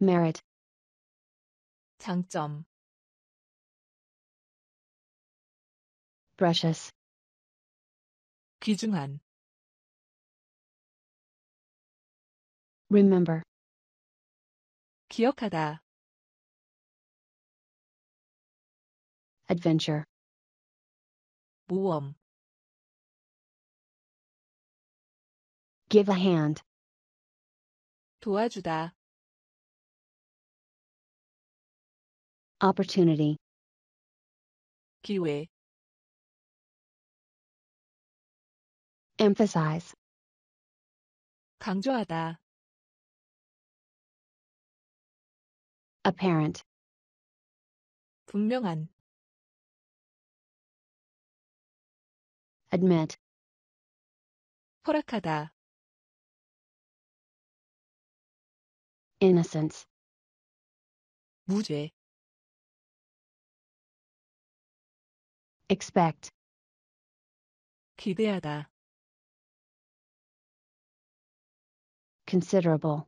merit 장점 precious 귀중한 remember 기억하다 adventure 모험 give a hand 도와주다 opportunity 기회 emphasize 강조하다 apparent 분명한 admit 허락하다 innocence 무죄 expect 기대하다 considerable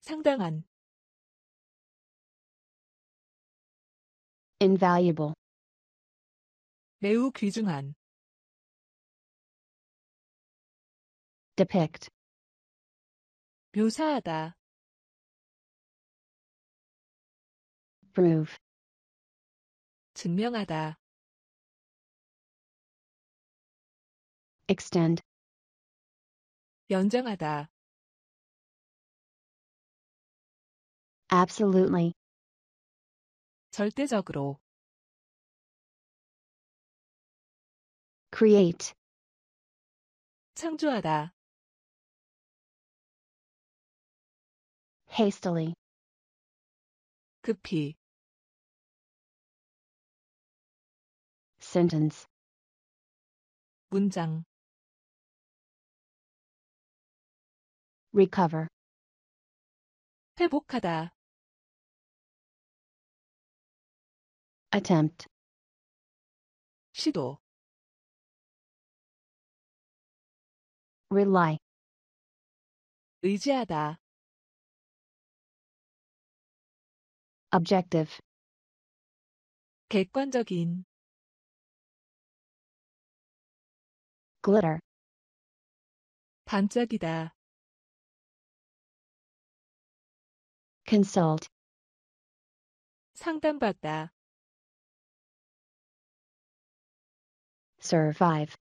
상당한 invaluable 매우 귀중한 depict 묘사하다 prove 증명하다 extend 연장하다 absolutely 절대적으로 create 창조하다 hastily 급히 sentence 문장 recover 회복하다 attempt 시도 rely 의지하다 objective 객관적인 glitter 반짝이다 consult 상담받다 survive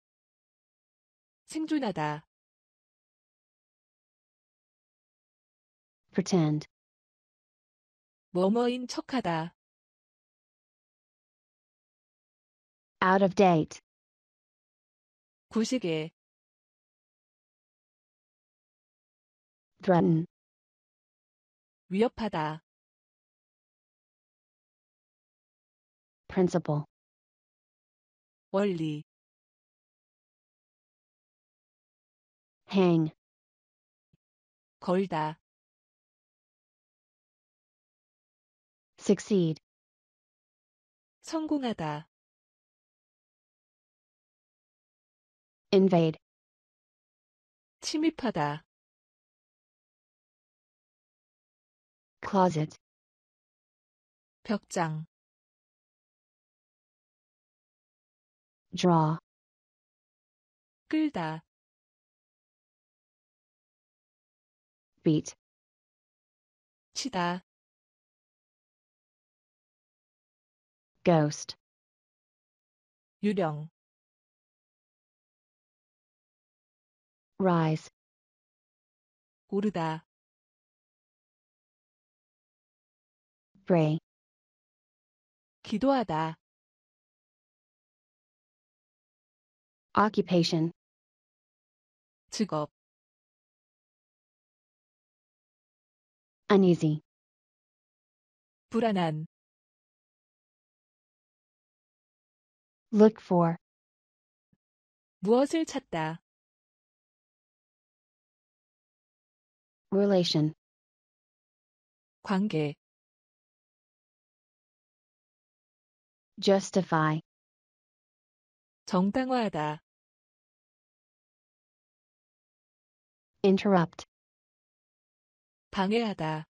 생존하다 pretend 뭐뭐인 척하다 out of date 구식에 threaten 위협하다. principle 원리 hang 걸다 succeed 성공하다 invade 침입하다 closet 벽장 draw 끌다 beat 치다 ghost 유령 rise 오르다 pray. 기도하다. occupation 직업 uneasy 불안한 look for 무엇을 찾다 relation 관계 justify 정당화하다 interrupt 방해하다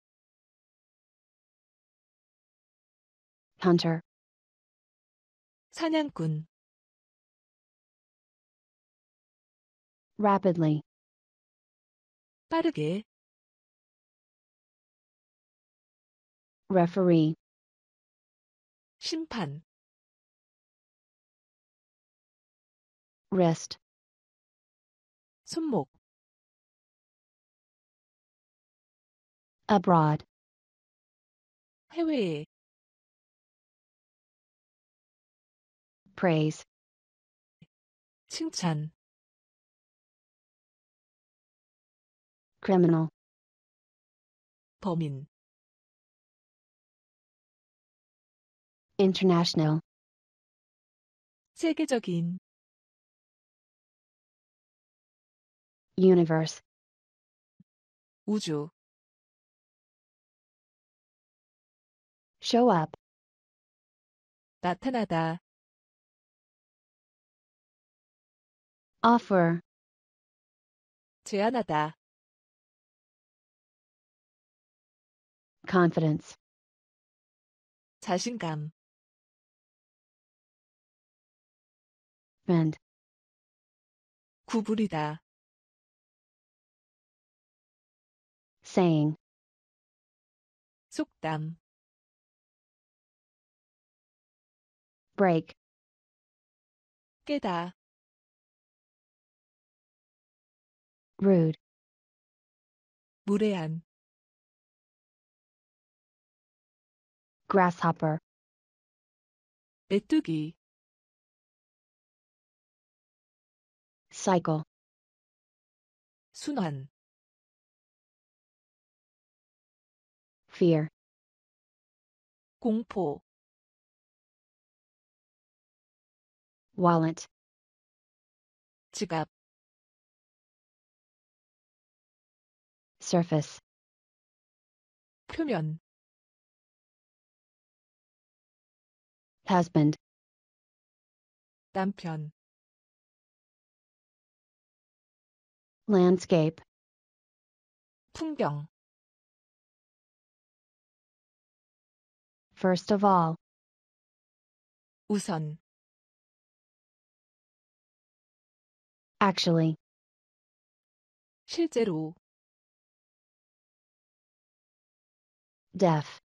hunter 사냥꾼 rapidly 빠르게 referee 심판 wrist 손목 abroad 해외에 praise 칭찬 criminal 범인 international 세계적인 universe 우주 show up 나타나다 offer 제안하다 confidence 자신감 bend 구부리다 saying 속담 break 깨다 rude 무례한 grasshopper 메뚜기 cycle 순환 fear. 공포 wallet 지갑 surface 표면 husband 남편 landscape 풍경 First of all. 우선. Actually. 실제로. deaf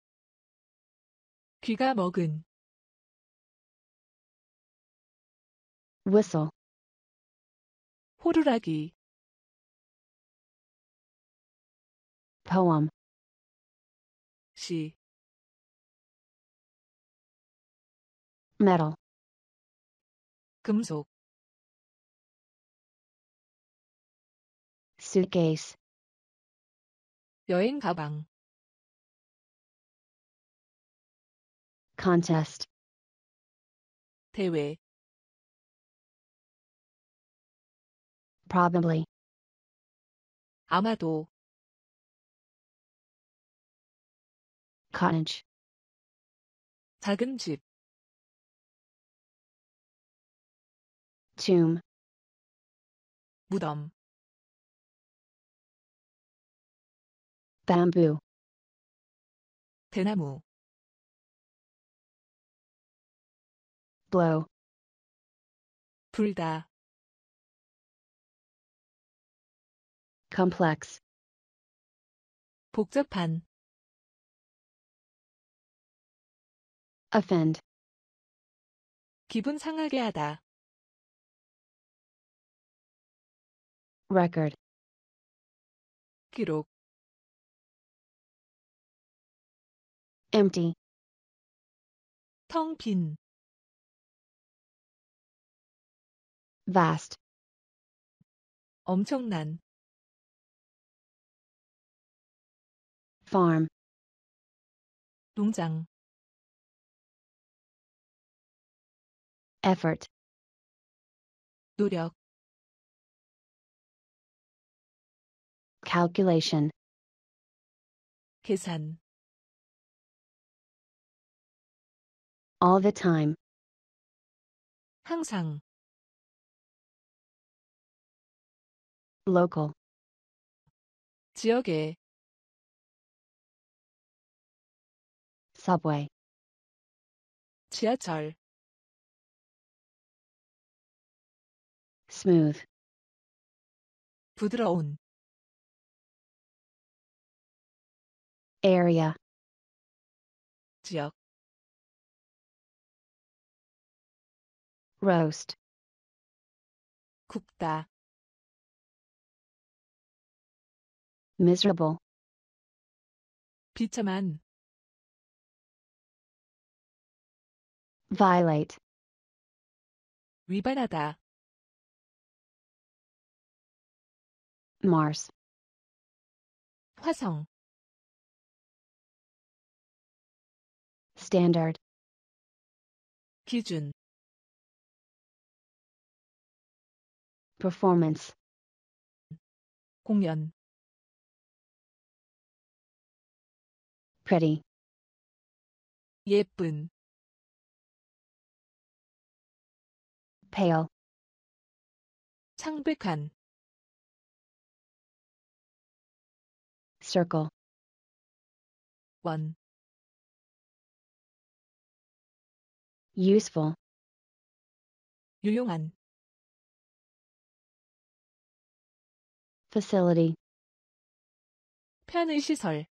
귀가 먹은 whistle 호루라기 poem 시 metal 금속 suitcase 여행 가방 contest 대회 probably 아마도 cottage 작은 집 tomb 무덤 bamboo 대나무 blow 불다 complex 복잡한 offend 기분 상하게 하다 record kirok empty Tongpin. vast 엄청난 farm 농장 effort 노력 calculation 계산 all the time 항상 local 지역에 subway 지하철 smooth 부드러운 area 지역 roast 굽다 miserable 비참한 violate 위반하다 Mars 화성 standard 기준 performance 공연 pretty 예쁜 pale 창백한 circle 원 useful 유용한 facility 편의 시설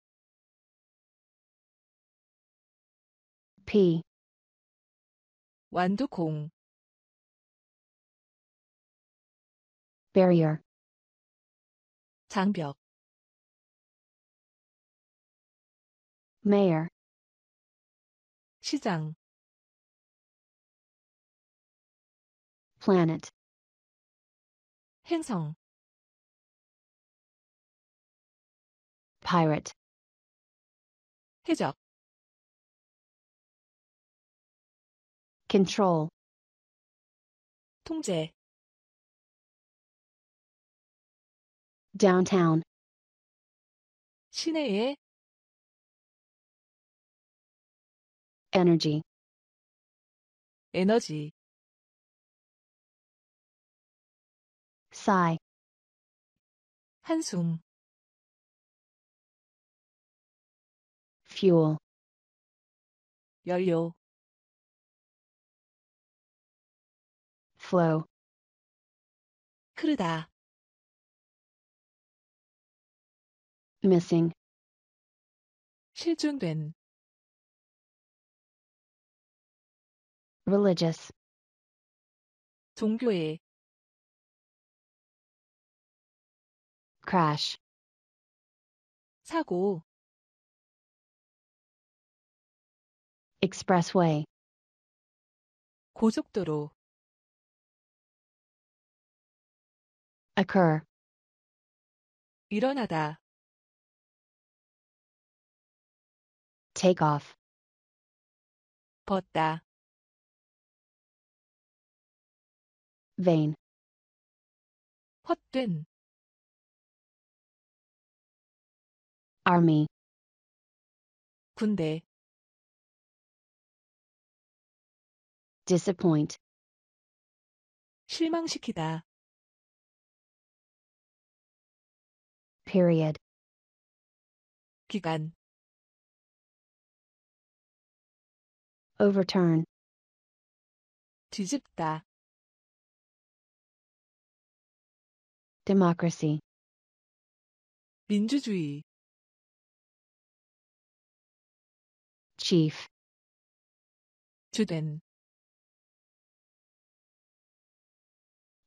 P 완두콩 barrier 장벽 mayor 시장 planet. 행성 pirate 해적 control 통제 downtown 시내에 energy 에너지 sigh. 한숨 fuel 연료 flow 흐르다 missing 실종된 religious 종교의 crash 사고 expressway 고속도로 occur 일어나다 take off 벗다 vein 헛된 army 군대 disappoint 실망시키다 period 기간 overturn 뒤집다 democracy 민주주의 chief 주된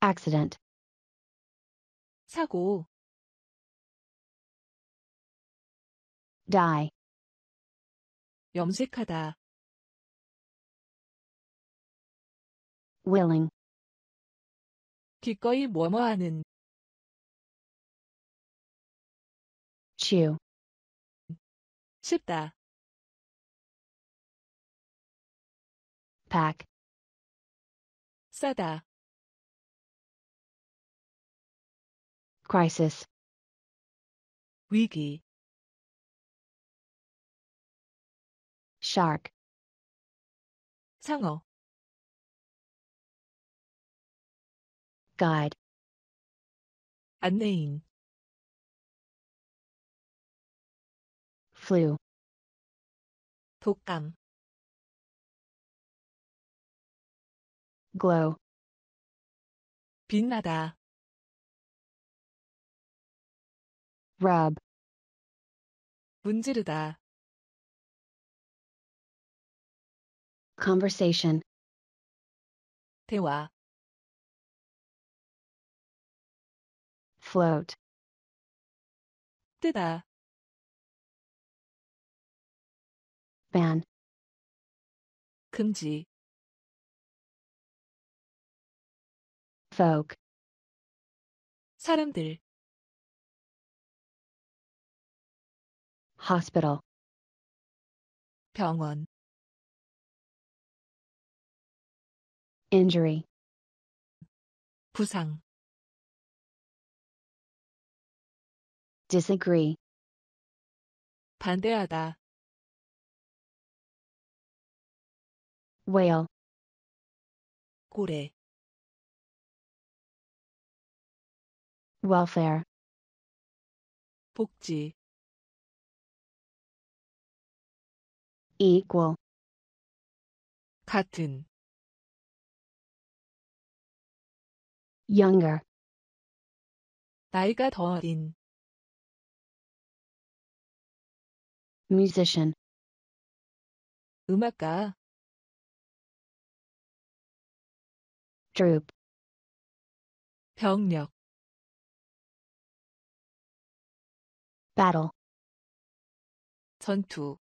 accident 사고 die 염색하다 willing 기꺼이 뭐뭐하는 chew 씹다 pack 싸다 crisis 위기 shark 상어 guide 안내인 flu 독감 glow 빛나다 rub 문지르다 conversation 대화 float 뜨다 ban 금지 folk 사람들 hospital 병원 injury 부상 disagree 반대하다 whale 고래 welfare 복지 equal 같은 younger 나이가 더 어린 musician 음악가 troop 병력 battle 전투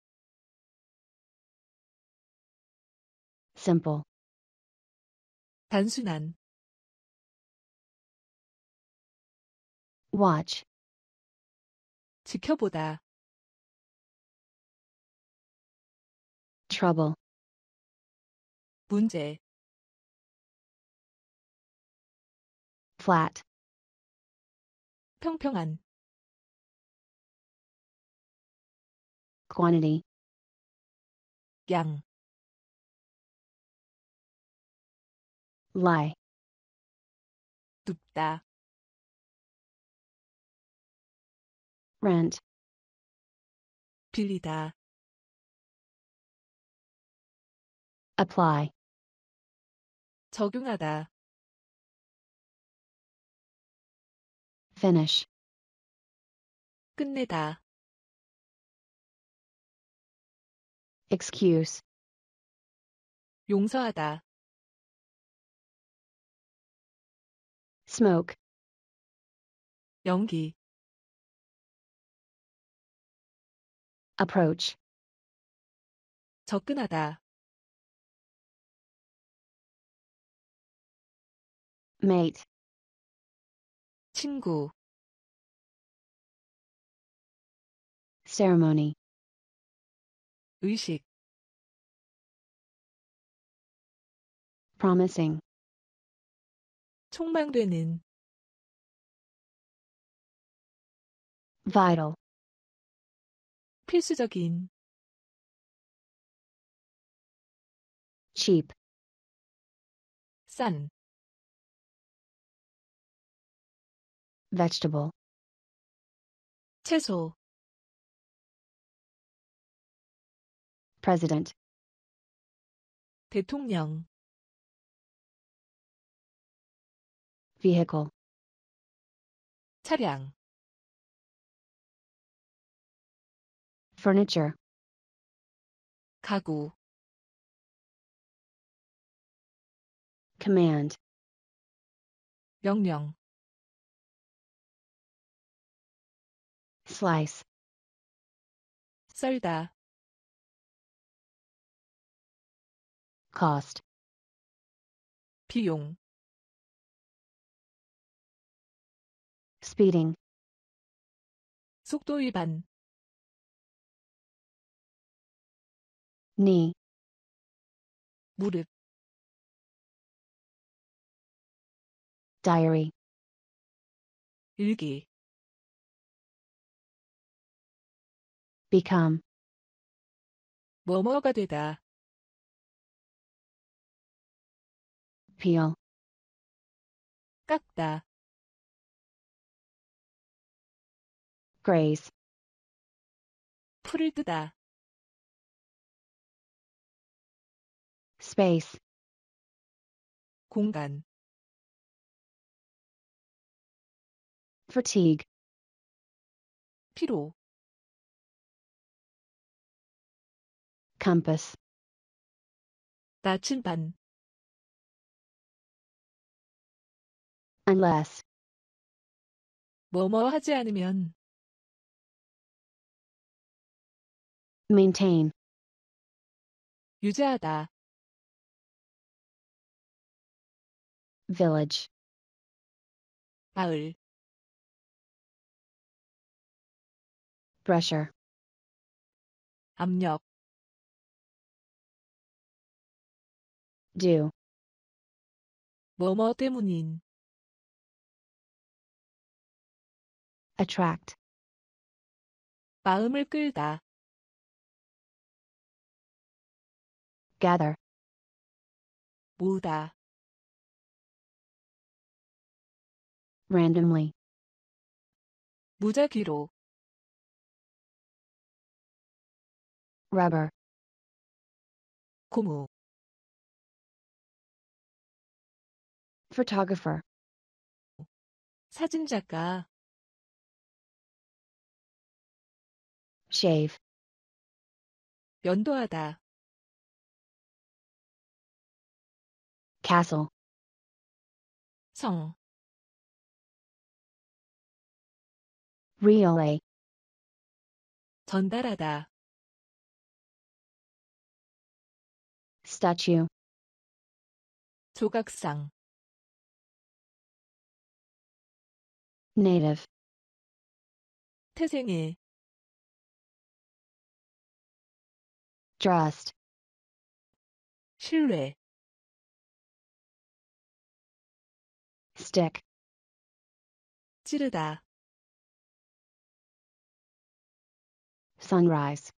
simple 단순한 watch 지켜보다 trouble 문제 flat 평평한 quantity. Gang. lie 둡다 rent 빌리다 apply 적용하다 finish 끝내다 excuse 용서하다 smoke 연기 approach 접근하다 mate 친구 ceremony 의식 promising 촉망되는 vital 필수적인 cheap 싼 vegetable 채소 President. 대통령. Vehicle. 차량. Furniture. 가구. Command. 명령. Slice. 썰다. cost 비용 speeding 속도 위반 knee 무릎 diary 일기 become 뭐뭐가 되다 휘어 깎다 graze 풀을 뜨다 space 공간 fatigue 피로 compass 나침반 unless 뭐뭐 하지 않으면 maintain 유지하다 village 마을 pressure 압력 do 뭐뭐 때문인 attract 마음을 끌다 gather 모다 randomly 무작위로 rubber 고무 photographer 사진작가 shave 면도하다 castle 성 relay 전달하다 statue 조각상 native 태생의 trust 信頼 stick 찌르다 sunrise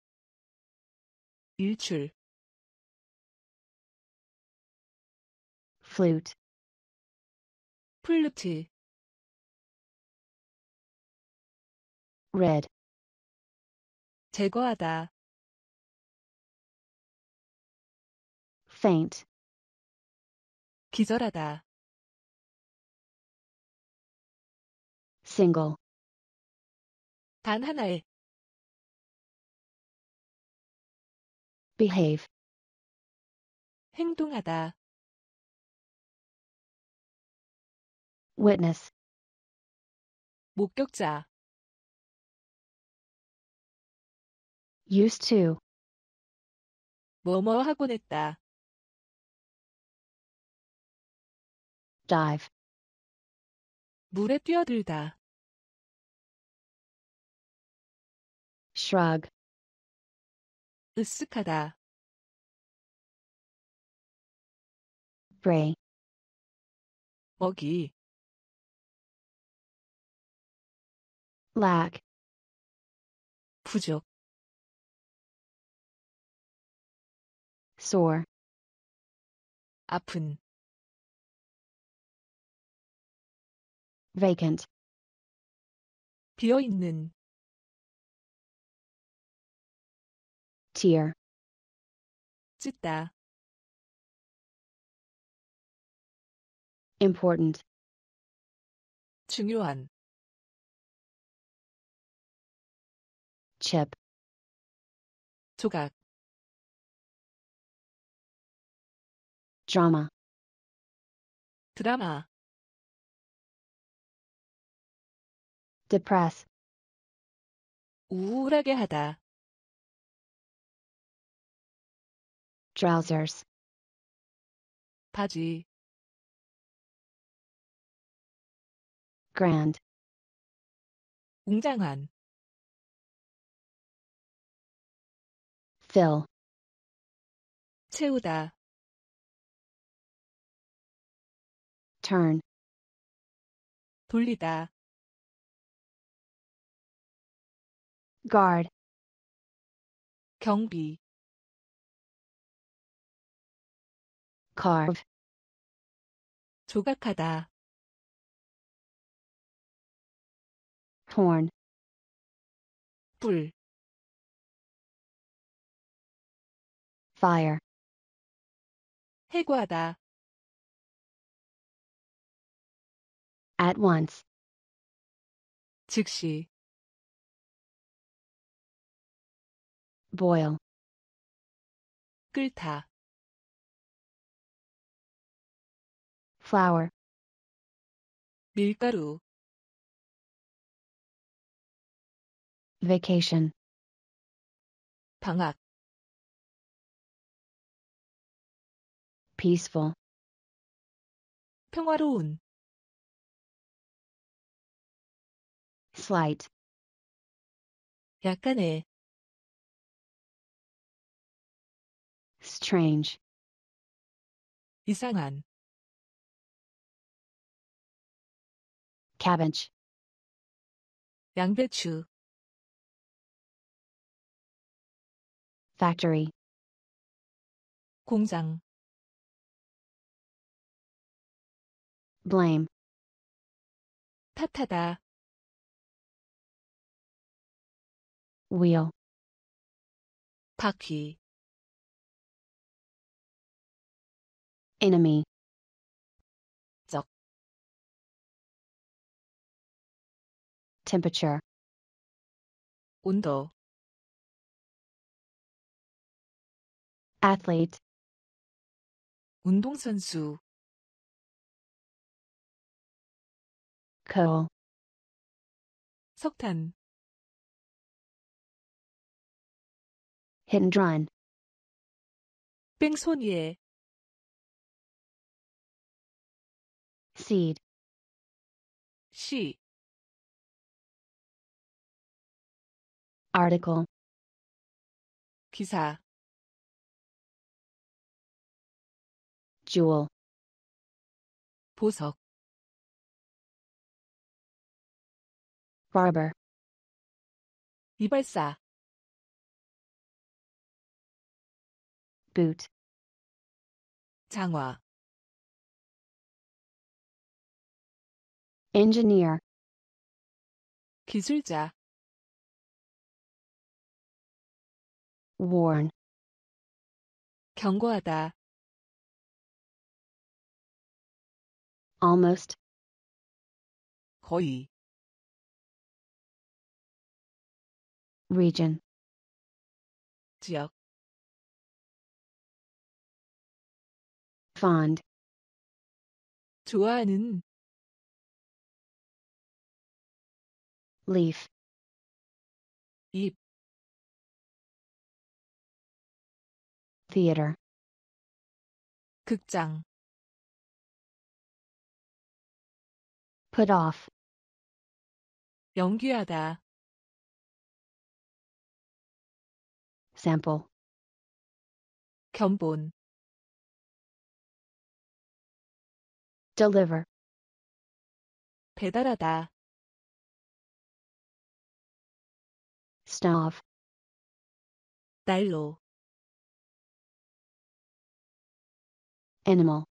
일출. flute 플루트 red 제거하다 faint. 기절하다. single. 단 하나의. behave. 행동하다. witness. 목격자. used to. 뭐뭐 하곤 했다. dive 물에 뛰어들다 shrug 으쓱하다 prey 먹이 lack 부족 sore 아픈 vacant 비어 있는. tear 찢다 important 중요한 chip 조각 drama 드라마 depress 우울하게 하다 trousers 바지 grand 웅장한 fill 채우다 turn 돌리다 guard 경비 carve 조각하다 horn 불 fire 해고하다 at once 즉시 boil 끓다 flour 밀가루 vacation 방학 peaceful 평화로운 slight 약간의 strange 이상한 cabbage 양배추 factory 공장 blame 탓하다 wheel 바퀴 enemy. Temperature. Unter. Athlete. 운동선수. coal. 석탄. hit and run. 뺑소니에 seed she article 기사 jewel 보석 barber 이발사 boot 장화 engineer 기술자 warn 경고하다 almost 거의 region 지역 fond 좋아하는 leaf Eep. theater 극장 put off 연기하다 sample 견본 deliver 배달하다 Of. Dialogue. animal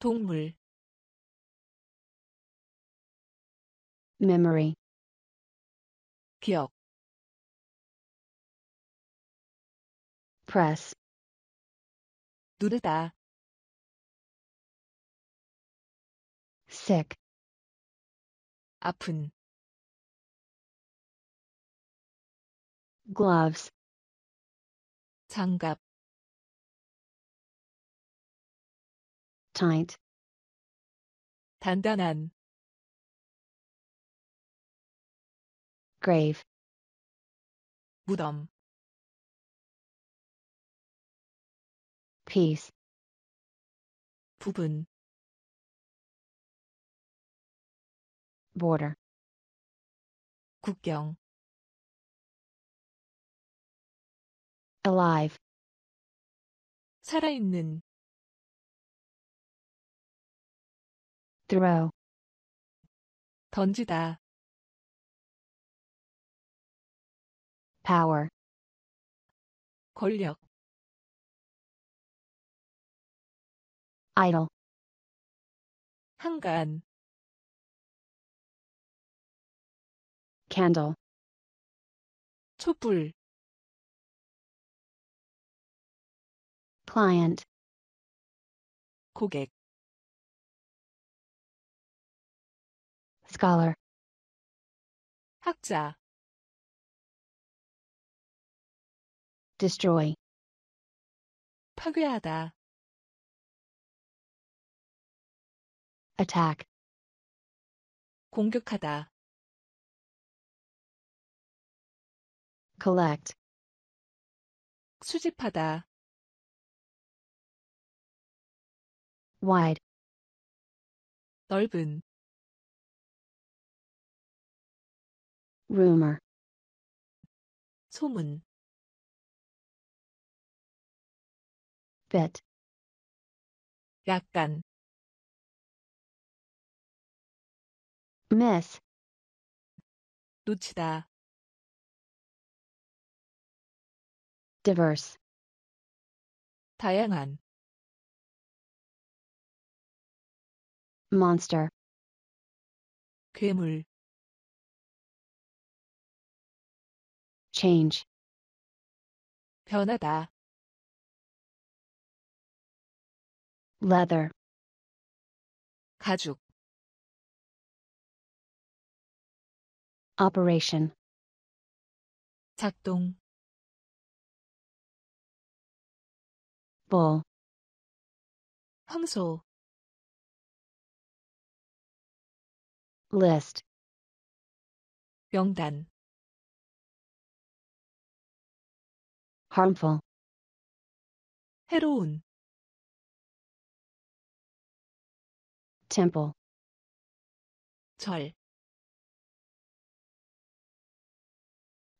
동물 memory 기억 press 누르다 er. sick 아픈 gloves 장갑 tight 단단한 grave 무덤 piece 부분 border 국경 alive 살아있는 throw 던지다 power 권력 idle 한간 candle 촛불 client 고객 scholar 학자 destroy 파괴하다 attack 공격하다 collect 수집하다 wide 넓은 rumor 소문 bit 약간 miss 놓치다 diverse 다양한 monster 괴물 change 변하다 leather 가죽 operation 작동 bull 황소 list 명단 harmful 해로운 temple 절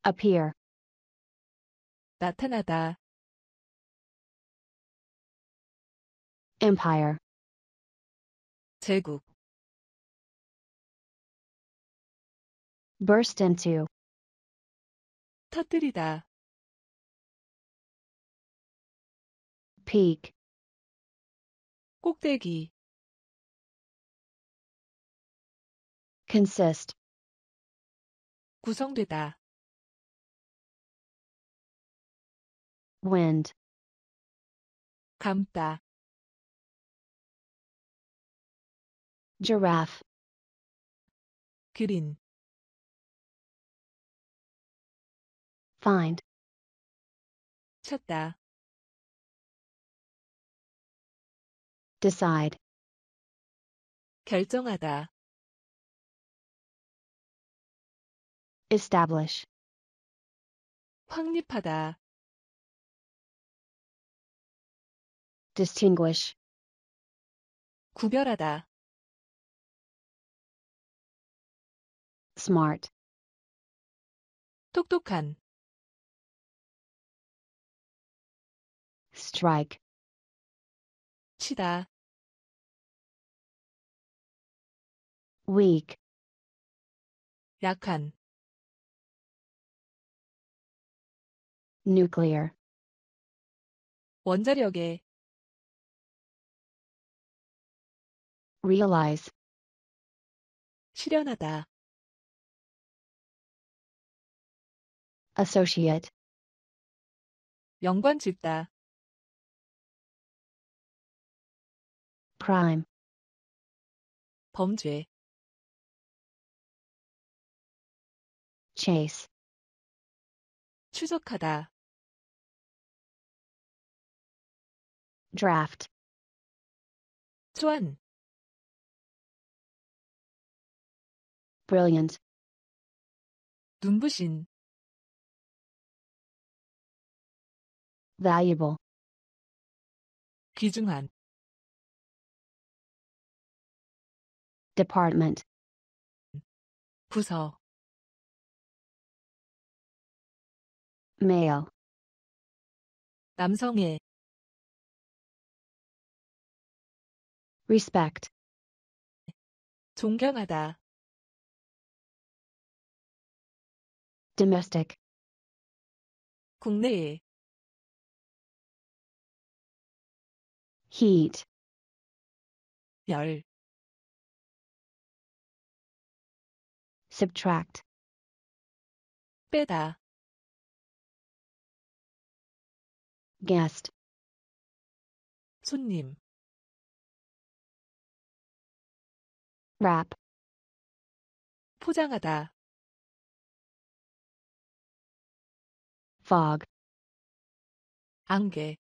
appear 나타나다 empire 제국 burst into 터뜨리다 peak 꼭대기 consist 구성되다 wind 감다 giraffe 그린 find 찾다 decide 결정하다 establish 확립하다 distinguish 구별하다 smart 똑똑한 strike 치다 weak 약한 nuclear 원자력에 realize 실현하다 associate 연관 짓다 crime 범죄 chase 추적하다 draft 초안 brilliant 눈부신 valuable 귀중한 department 부서 male 남성의 respect 존경하다 domestic 국내의 heat 열 subtract 빼다 guest 손님 wrap 포장하다 fog 안개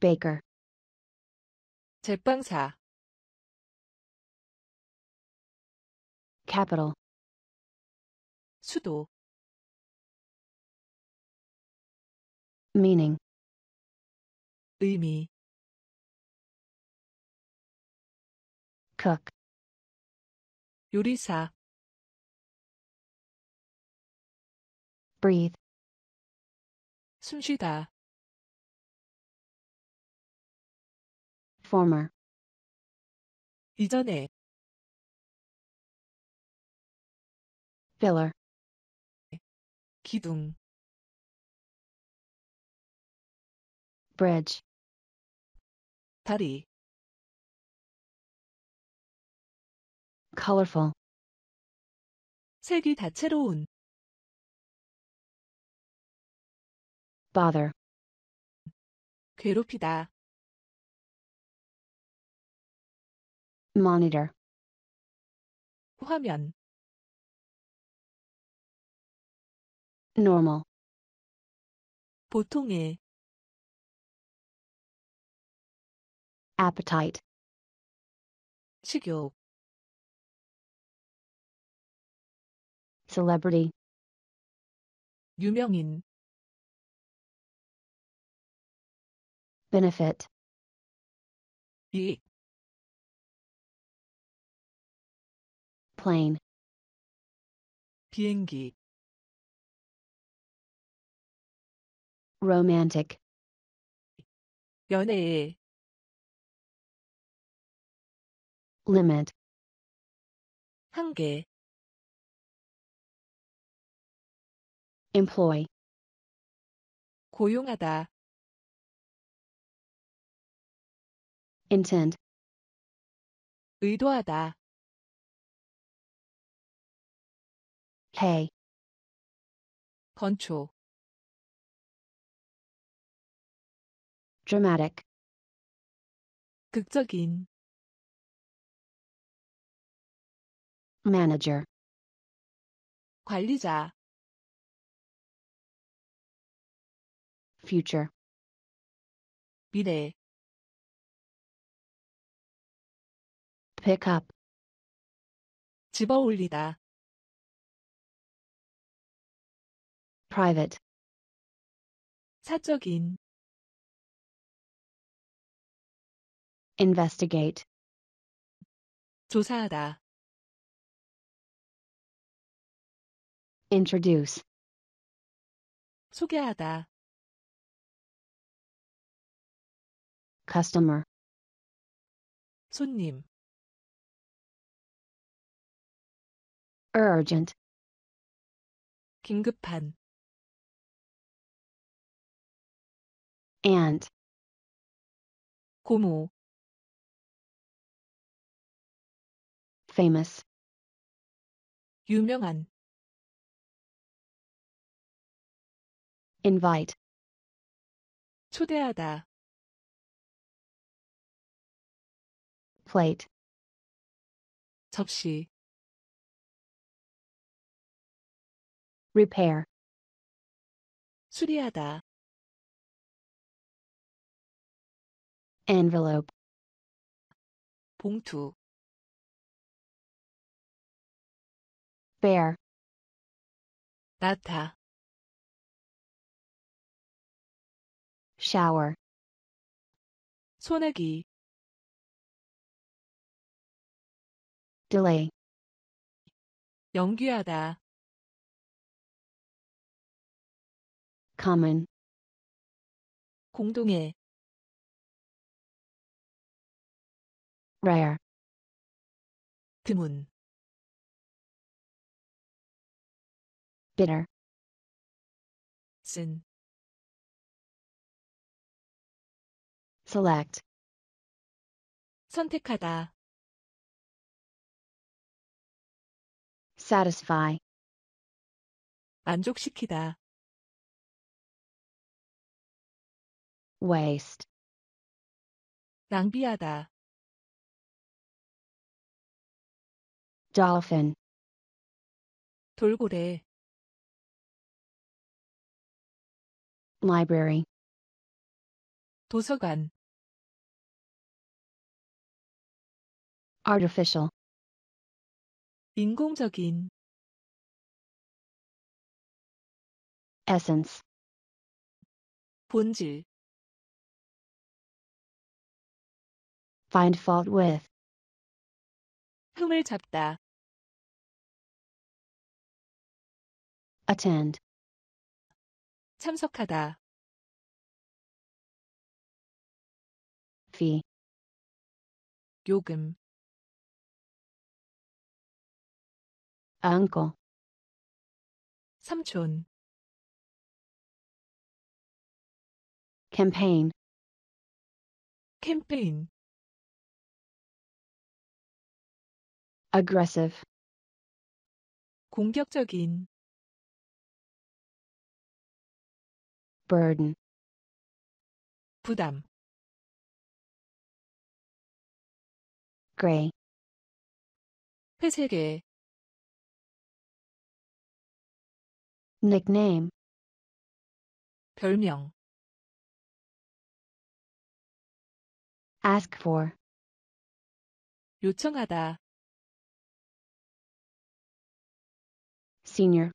baker 제빵사 capital 수도 meaning 의미 cook 요리사 breathe 숨쉬다 former 이전에 pillar 기둥 bridge 다리 colorful 색이 다채로운 bother 괴롭히다 monitor 화면 normal 보통의 appetite 식욕 celebrity 유명인 benefit 이익. plane 비행기 romantic 연애 limit 한계 employ 고용하다 intent 의도하다 pay 건초 dramatic 극적인 manager 관리자 future 미래 pick up 집어올리다 private 사적인 investigate 조사하다 introduce 소개하다 customer 손님 urgent 긴급한 and 고모 famous 유명한 invite 초대하다 plate 접시 repair 수리하다 envelope 봉투 bear 나타 shower 소나기 delay 연기하다 common 공동의 rare 드문 bitter 쓴 select 선택하다 satisfy 만족시키다 waste 낭비하다 dolphin 돌고래 library 도서관 artificial 인공적인 essence 본질 find fault with 흠을 잡다 attend 참석하다. fee 요금 uncle 삼촌 campaign 캠페인 aggressive 공격적인 burden 부담 gray 회색의 nickname 별명 ask for 요청하다 senior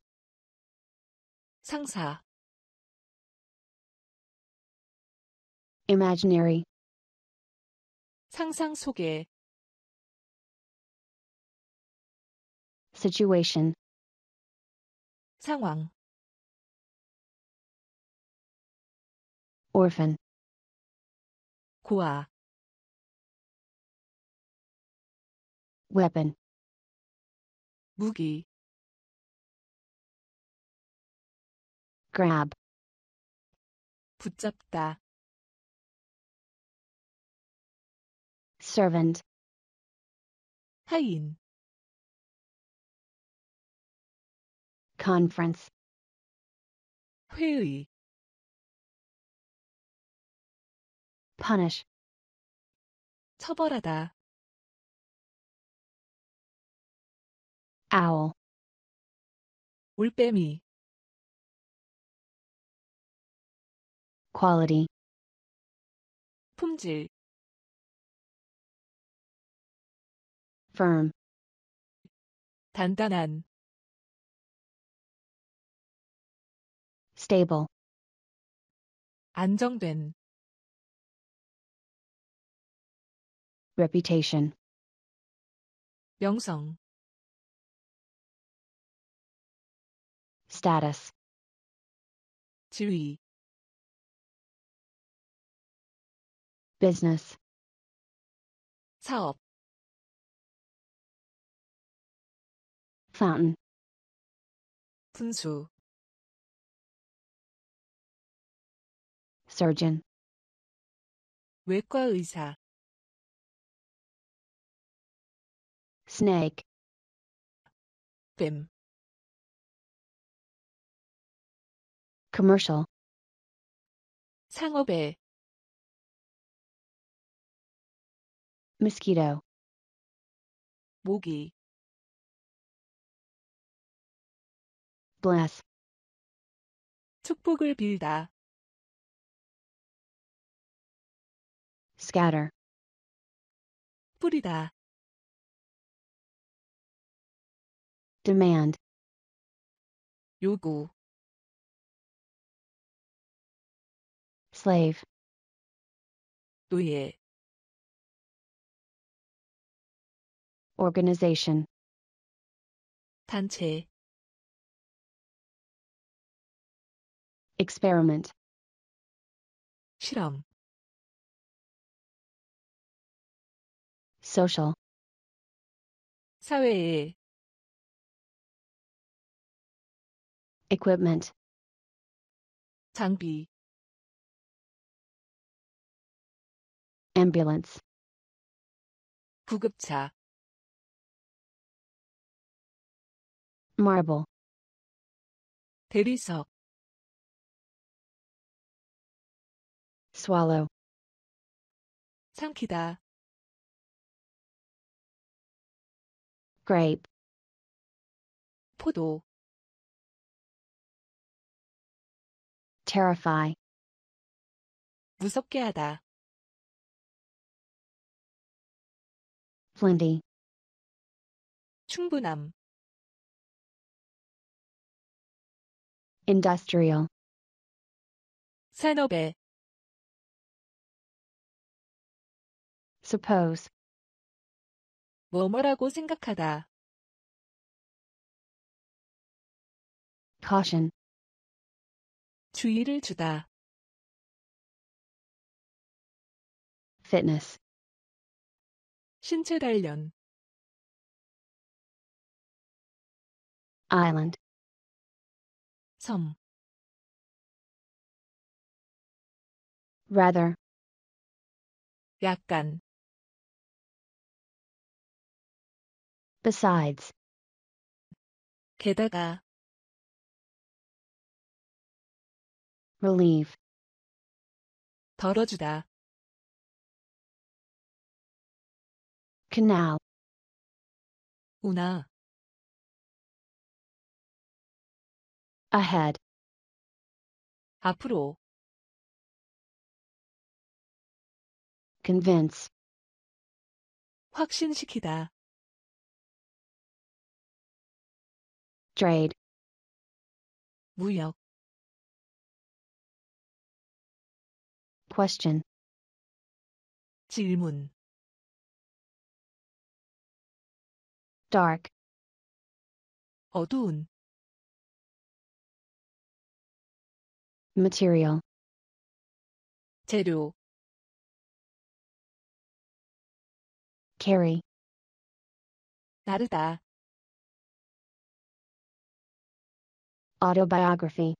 상사 imaginary 상상 속에 situation 상황 orphan 고아 weapon 무기 grab 붙잡다 servant. Hain. conference 회의 punish 처벌하다 owl 울빼미. quality 품질 firm 단단한 stable 안정된 reputation 명성 status 지위 business 사업 fountain 분수 surgeon 외과 의사 snake 뱀 commercial 상업에 mosquito 모기 bless 축복을 빌다 scatter 뿌리다 demand 요구 slave 노예 organization 단체 experiment 실험 social 사회에 equipment 장비 ambulance 구급차 marble 대리석 swallow 삼키다 grape 포도 terrify 무섭게 하다 plenty 충분함 industrial 산업에 suppose 뭐뭐라고 생각하다 caution 주의를 주다 fitness 신체 단련 island 섬 rather 약간 Besides. 게다가 relieve 덜어주다 canal 운하 ahead 앞으로 convince 확신시키다 trade 무역 question 질문 dark 어두운 material 재료 carry 나르다 Autobiography.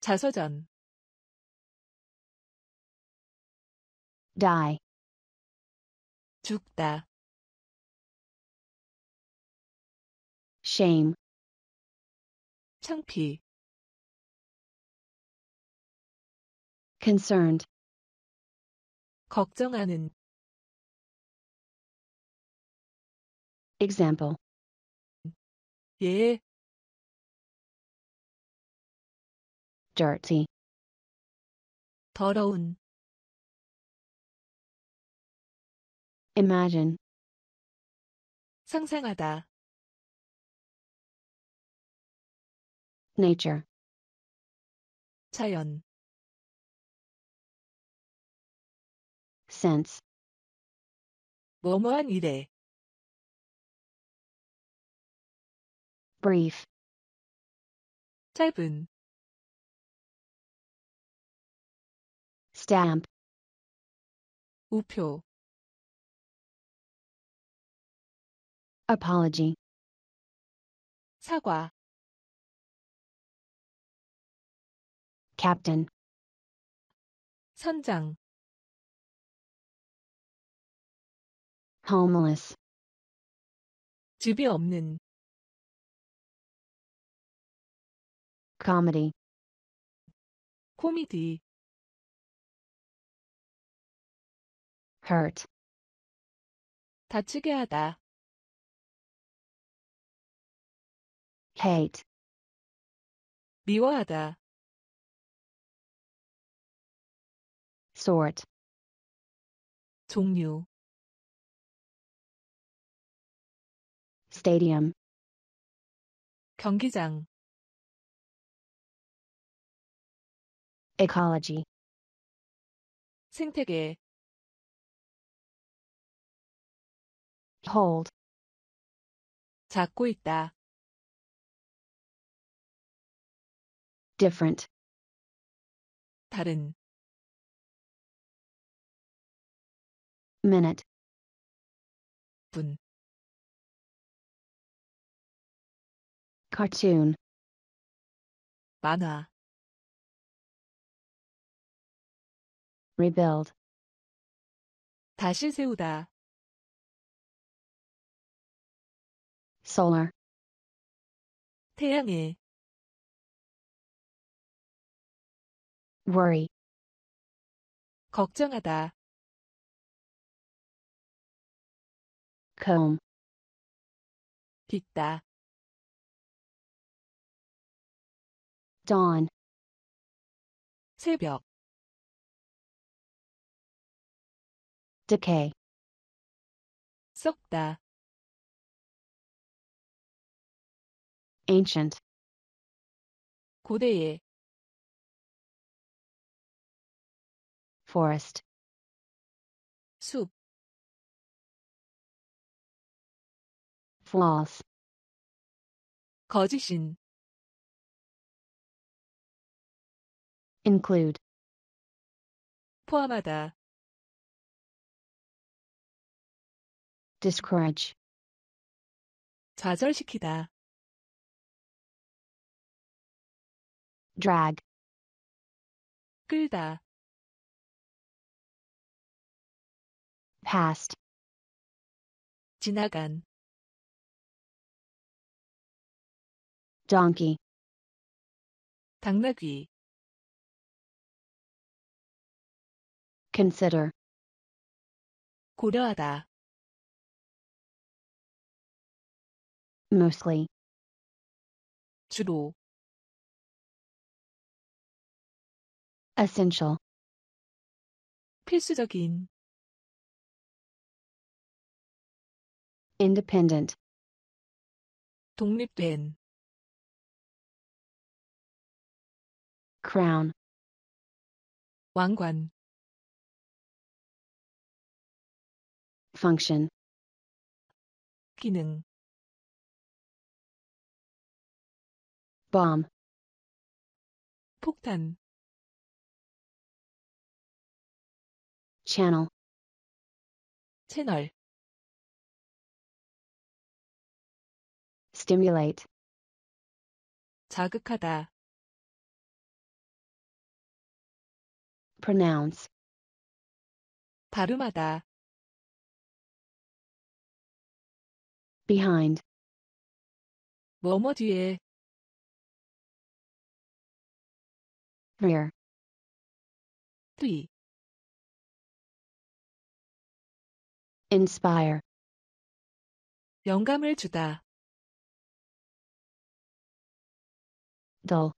자서전. die. 죽다. shame. 창피. concerned. 걱정하는. example. 예. dirty 더러운 imagine 상상하다 nature 자연 sense 뭐뭐한 일에 brief 짧은 stamp 우표 apology 사과 captain 선장 homeless 집이 없는 comedy 코미디 hurt. 다치게 하다. hate. 미워하다. sort. 종류. stadium. 경기장. ecology. 생태계. hold 잡고 있다 different 다른 minute 분 cartoon 만화 rebuild 다시 세우다 solar 태양의 worry 걱정하다 comb 빗다 dawn 새벽 decay 썩다 ancient 고대의 forest 숲 false 거짓인 include 포함하다 discourage 좌절시키다 drag 끌다 past 지나간 donkey 당나귀 consider 고려하다 mostly 주로 essential 필수적인 independent 독립된 crown 왕관 function 기능 bomb 폭탄 channel 채널 stimulate 자극하다 pronounce 발음하다 behind 뭐뭐 뒤에 rear 뒤 inspire 영감을 주다 dull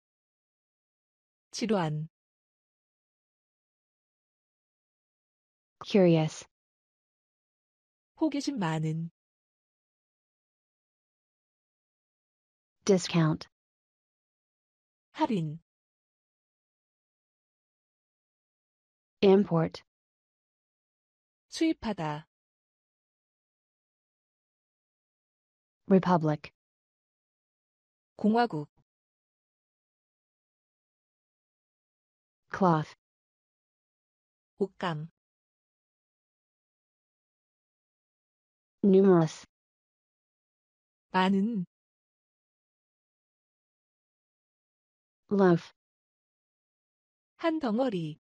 지루한 curious 호기심 많은 discount 할인 import 수입하다 republic 공화국 cloth 옷감 numerous 많은 love 한 덩어리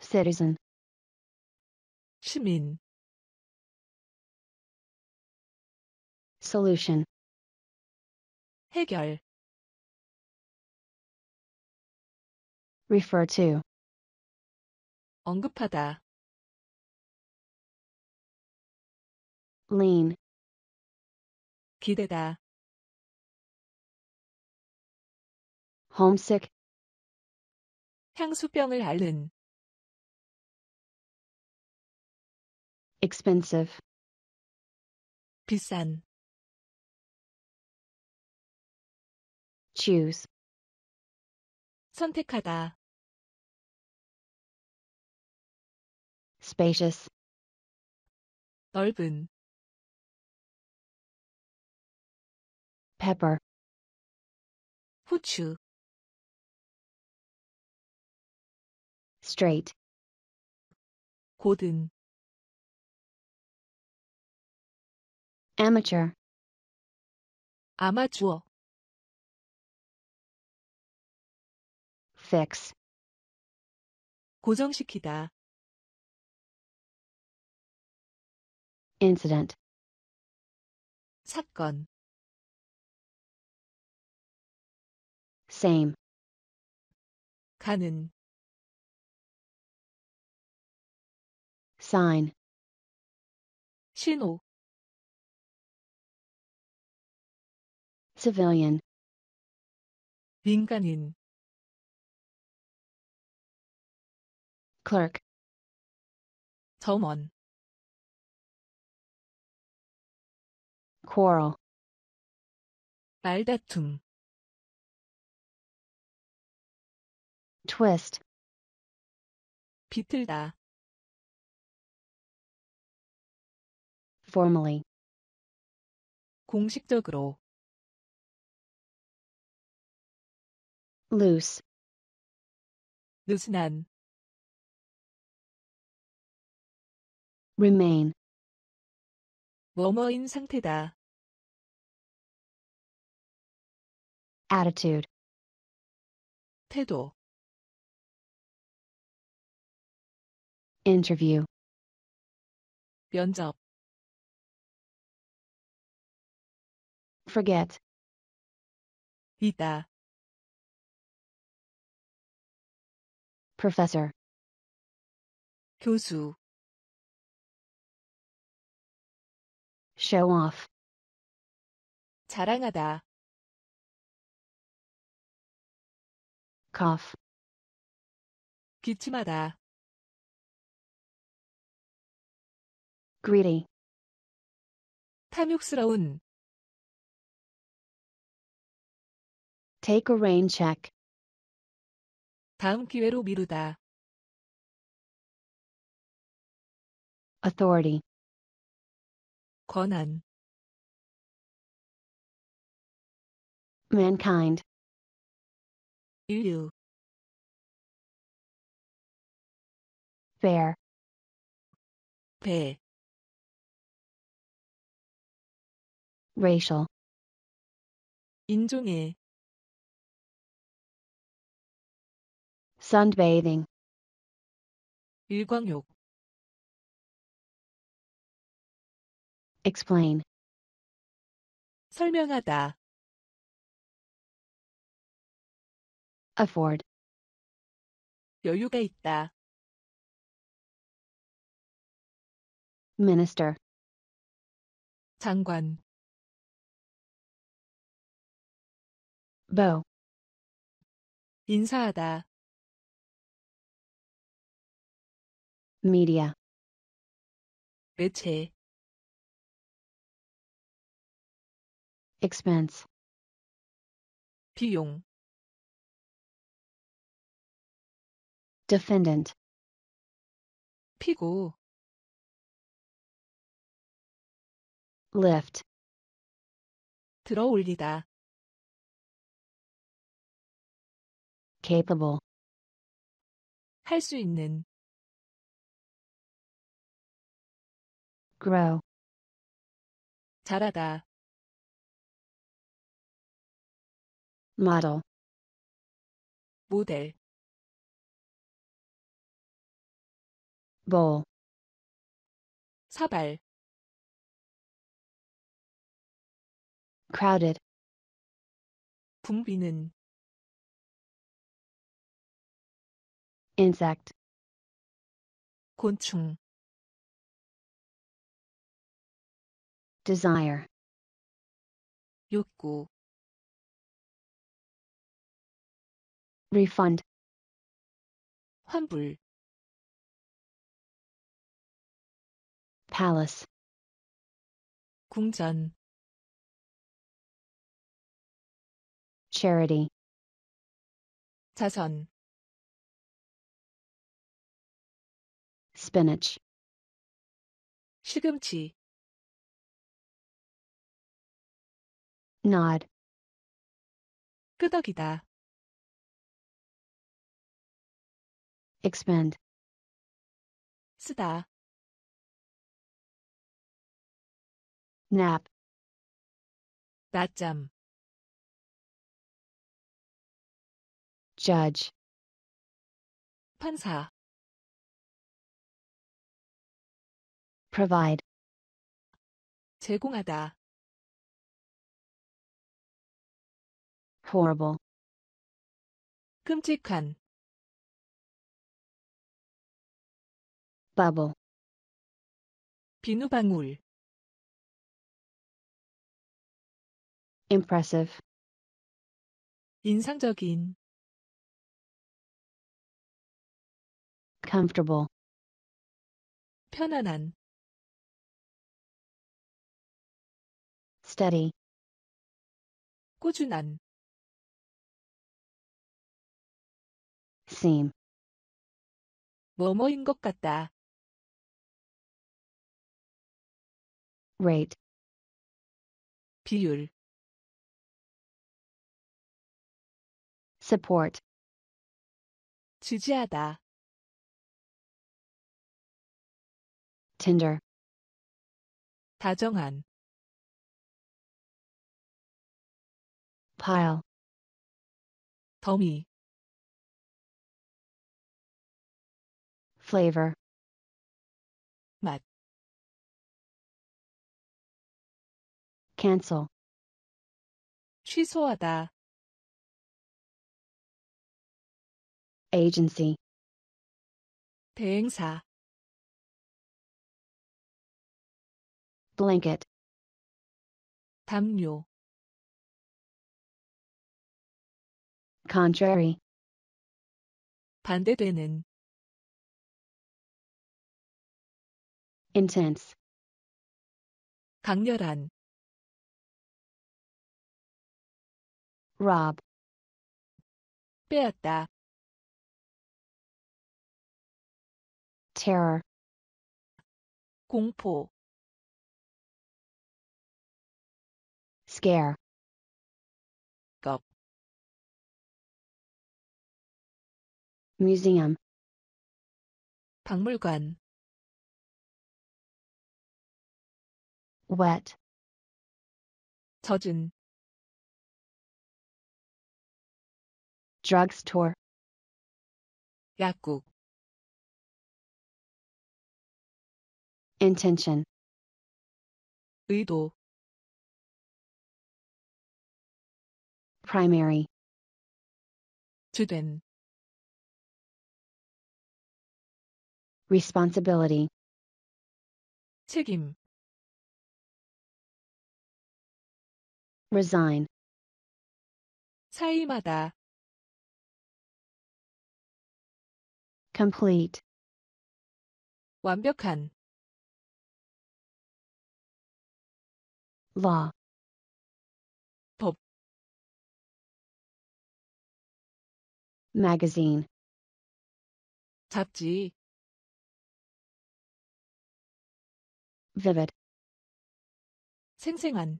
citizen 시민 solution. 해결 refer to 언급하다 lean 기대다 homesick 향수병을 앓는 expensive 비싼 choose 선택하다 spacious 넓은 pepper 후추 straight 고든 amateur 아마추어 fix 고정시키다 incident 사건 same 가는 sign 신호 civilian 민간인 clerk tomon quarrel 말다툼 twist 비틀다 formally 공식적으로 loose 느슨한 remain 뭐뭐인 상태다. attitude 태도 interview 면접 forget 있다 professor 교수 show off 자랑하다 cough 기침하다 greedy 탐욕스러운 take a rain check 다음 기회로 미루다 authority 권한 mankind 인류 Fair. 배 racial 인종의 sunbathing 일광욕 explain 설명하다 afford 여유가 있다 minister 장관 bow 인사하다 media 매체 expense 비용 defendant 피고 lift 들어 올리다 capable 할 수 있는 grow 자라다 model 모델 bowl 사발 crowded 붐비는 insect 곤충 desire 욕구 refund 환불 palace 궁전 charity 자선 spinach 시금치 nod 끄덕이다 expend 쓰다 nap 낮잠 judge 판사 provide 제공하다 horrible 끔찍한 bubble. 비누방울. impressive. 인상적인. comfortable. 편안한. steady. 꾸준한. seem. 뭐뭐인 것 같다. rate 비율 support 지지하다 tender 다정한 pile 더미 flavor 맛 cancel 취소하다 agency 대행사 blanket 담요 contrary 반대되는 intense 강렬한 Rob. Beta. Terror. 공포. Scare. 겁. Museum. 박물관. Wet. 젖은. drugstore 약국 intention 의도 primary 주된 responsibility 책임 resign 사임하다 complete 완벽한 law 법 magazine 잡지 vivid 생생한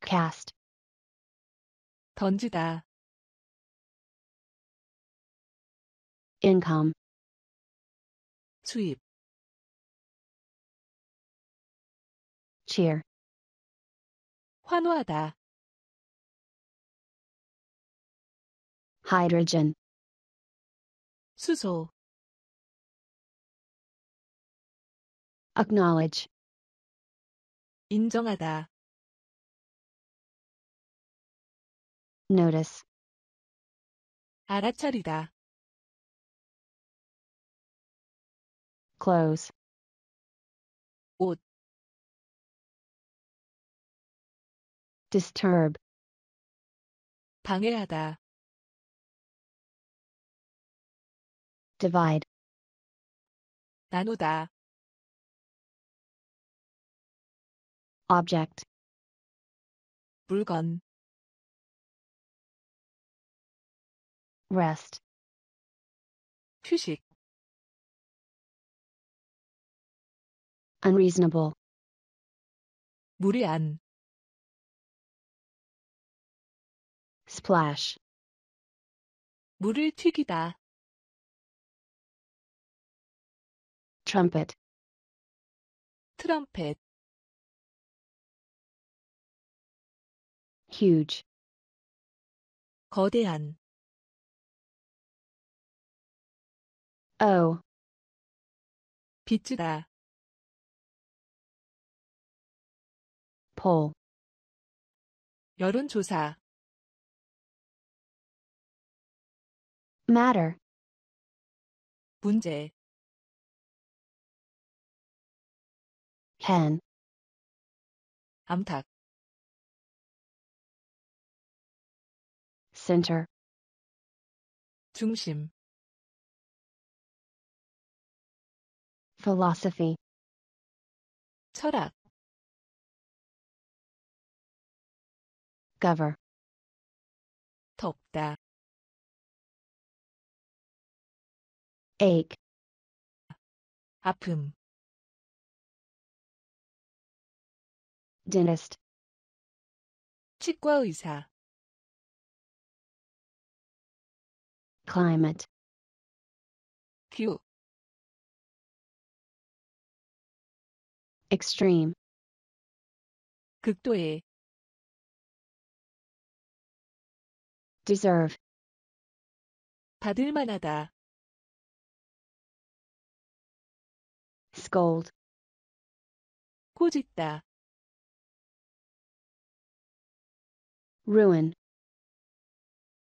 cast 던지다 income Sweep. cheer 환호하다 hydrogen 수소 acknowledge 인정하다 notice 알아차리다 clothes. 옷 disturb 방해하다 divide 나누다 object 물건 rest 휴식 unreasonable 무리한 splash 물을 튀기다 trumpet 트럼펫 huge 거대한 Oh. 비추다 Poll. 여론조사 matter 문제 can 암탉 center 중심 philosophy 철학 discover. 덥다 ache 아픔 dentist 치과 의사 climate 기후 extreme 극도의 deserve 받을 만하다 scold 꼬짓다 ruin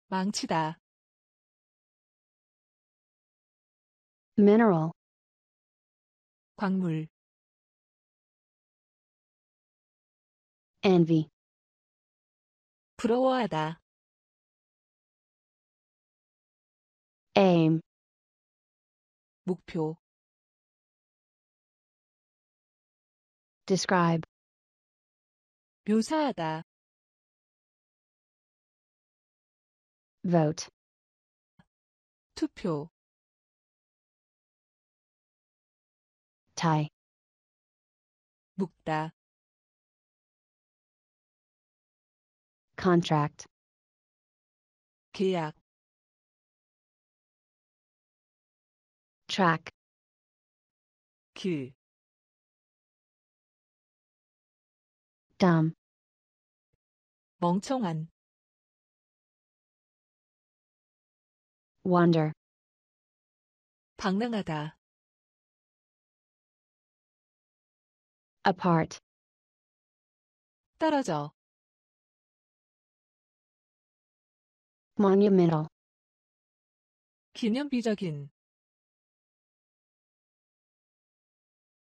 망치다 mineral 광물 envy 부러워하다 aim 목표 describe 묘사하다 vote 투표 tie 묶다 contract 계약 track Q dumb 멍청한 wander 방랑하다 apart 떨어져 monumental 기념비적인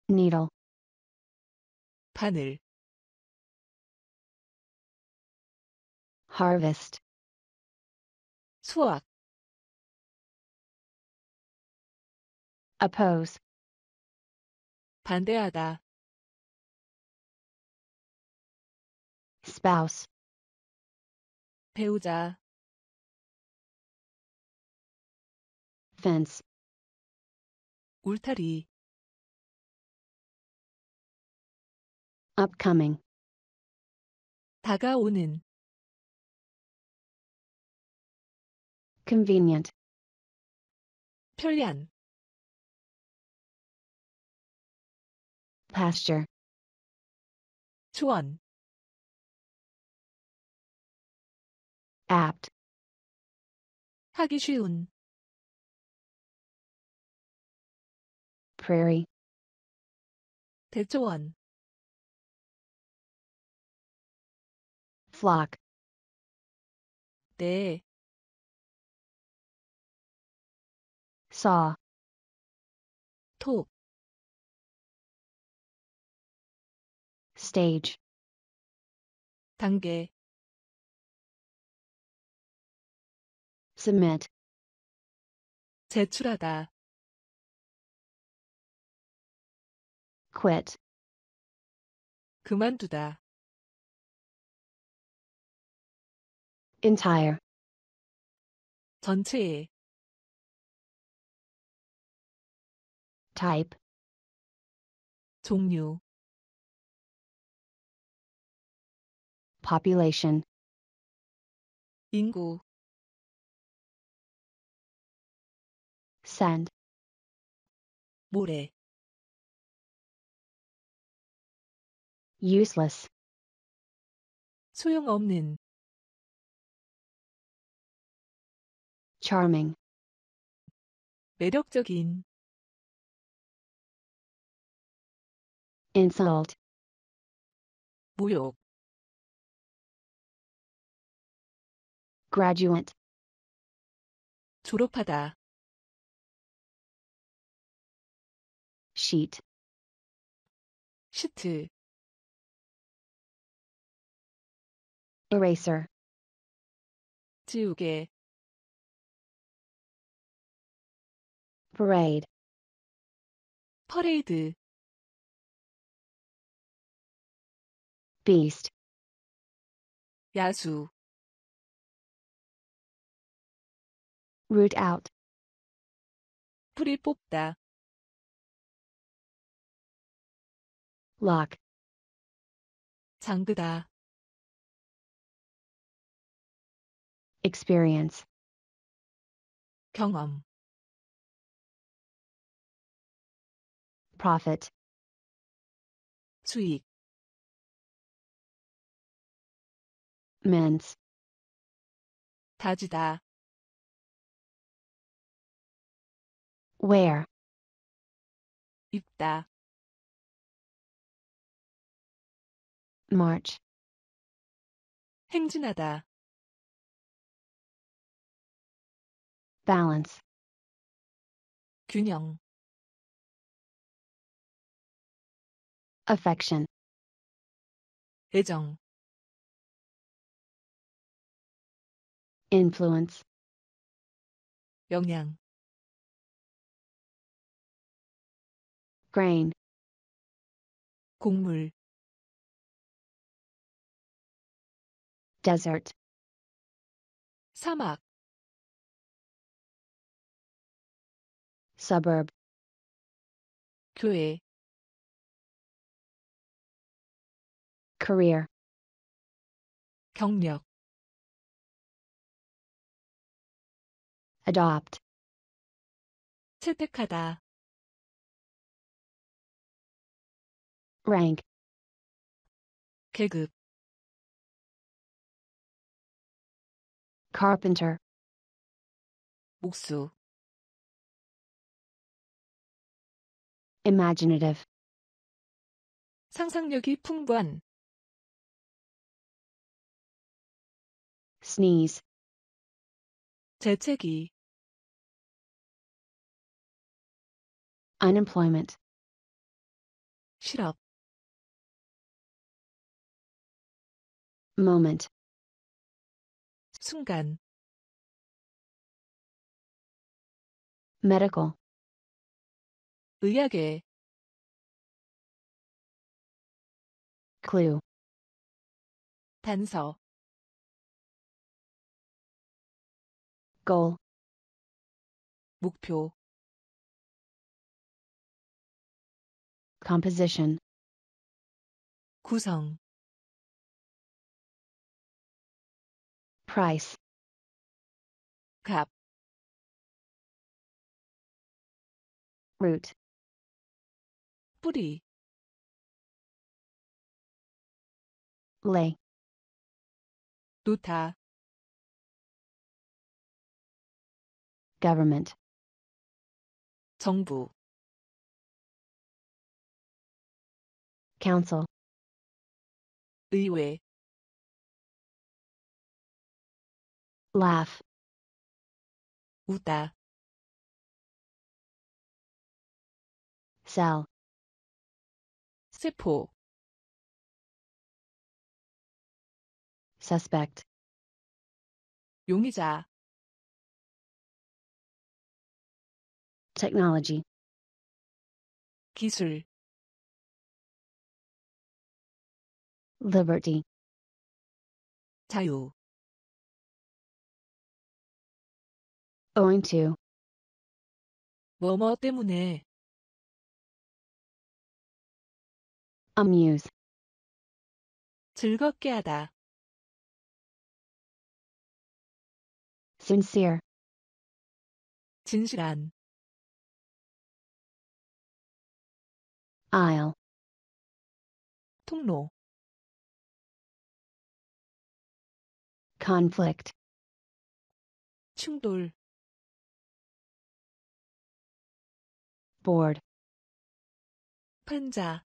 needle 바늘 harvest 수확 oppose 반대하다 spouse 배우자 fence 울타리 upcoming 다가오는 convenient 편리한 pasture 초원 apt 하기 쉬운 prairie 대초원 flock. 네. saw 톡 stage 단계 submit 제출하다 quit 그만두다 entire 전체 type 종류 population 인구 sand 모래 useless 소용없는 charming 매력적인 insult 모욕 graduate 졸업하다 sheet 시트 eraser 지우개 parade Parade. beast 야수 root out 뿌리 뽑다 lock 잠그다 experience 경험 profit 수익 mince 다지다 wear 입다 march 행진하다 balance 균형 affection 애정 influence 영향 grain 곡물 desert 사막 suburb 교회 career 경력 adopt 채택하다 rank 계급 carpenter 목수 imaginative 상상력이 풍부한 sneeze 재채기 unemployment 실업 moment 순간 medical 의학의 clue 단서 goal 목표 composition 구성 price 값 root 뿌리 lay 놓다 government 정부 council 의회 laugh 웃다 Sell. 세포 suspect 용의자 technology 기술 liberty 자유 owing to 뭐뭐 때문에 amuse 즐겁게 하다 sincere 진실한 aisle 통로 conflict 충돌 board 판자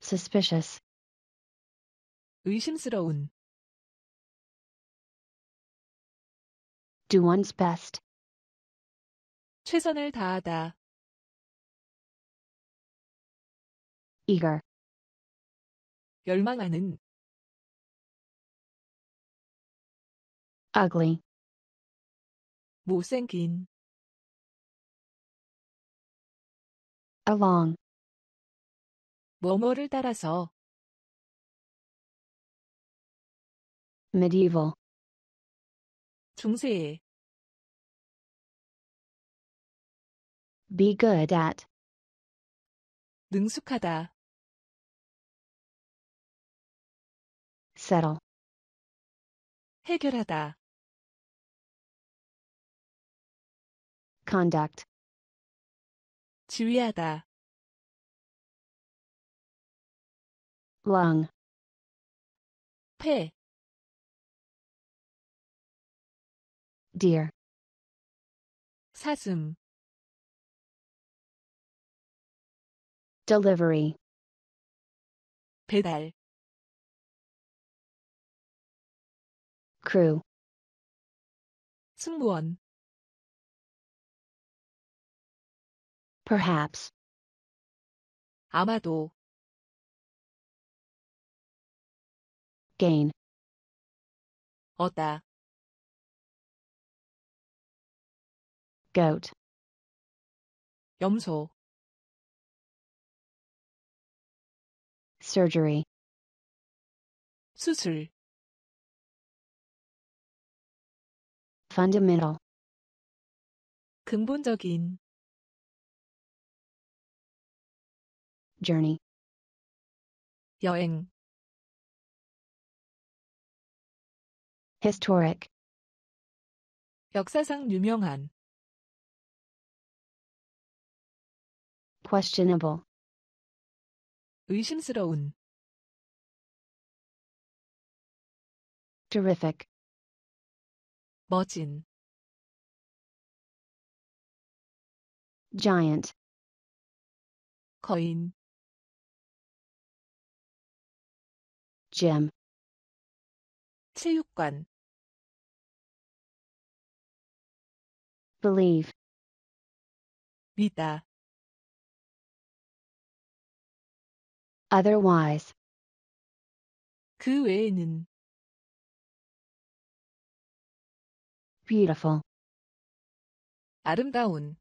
suspicious 의심스러운 do one's best 최선을 다하다. eager 열망하는 ugly 못생긴 along 뭐뭐를 따라서 medieval 중세의 Be good at. 능숙하다. settle. 해결하다. conduct. 지휘하다. lung. 폐. deer. 사슴. delivery 배달 crew 승무원 perhaps 아마도 gain 얻다 goat 염소 surgery 수술 fundamental 근본적인 journey 여행 historic 역사상 유명한 questionable 의심스러운 terrific 멋진 giant 거인 gym 체육관 believe 믿다 otherwise. 그 외에는 beautiful 아름다운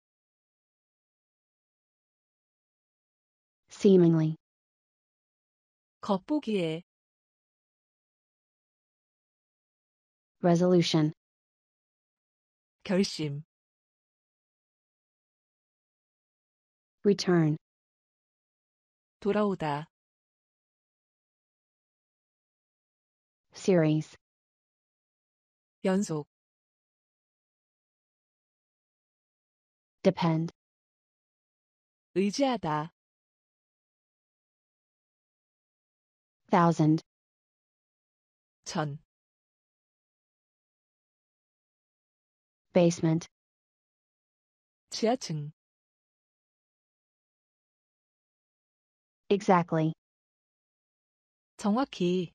seemingly 겉보기에 resolution 결심 return 돌아오다 series. 연속 depend 의지하다 thousand 천 basement 지하층 exactly 정확히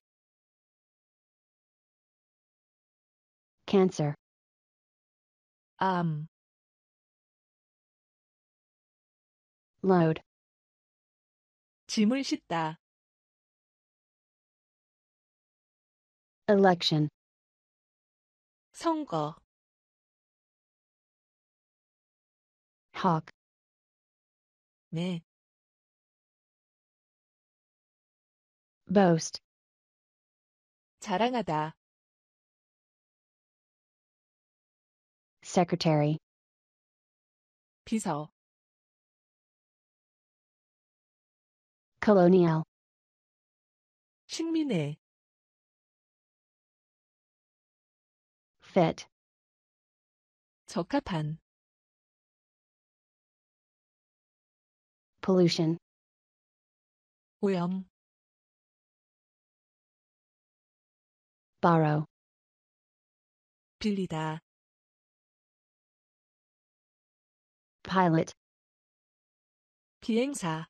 cancer. Um. load 짐을 싣다 election 선거 hawk 네 boast 자랑하다 secretary 비서 colonial 식민해 fit 적합한 pollution 오염 borrow 빌리다 pilot 비행사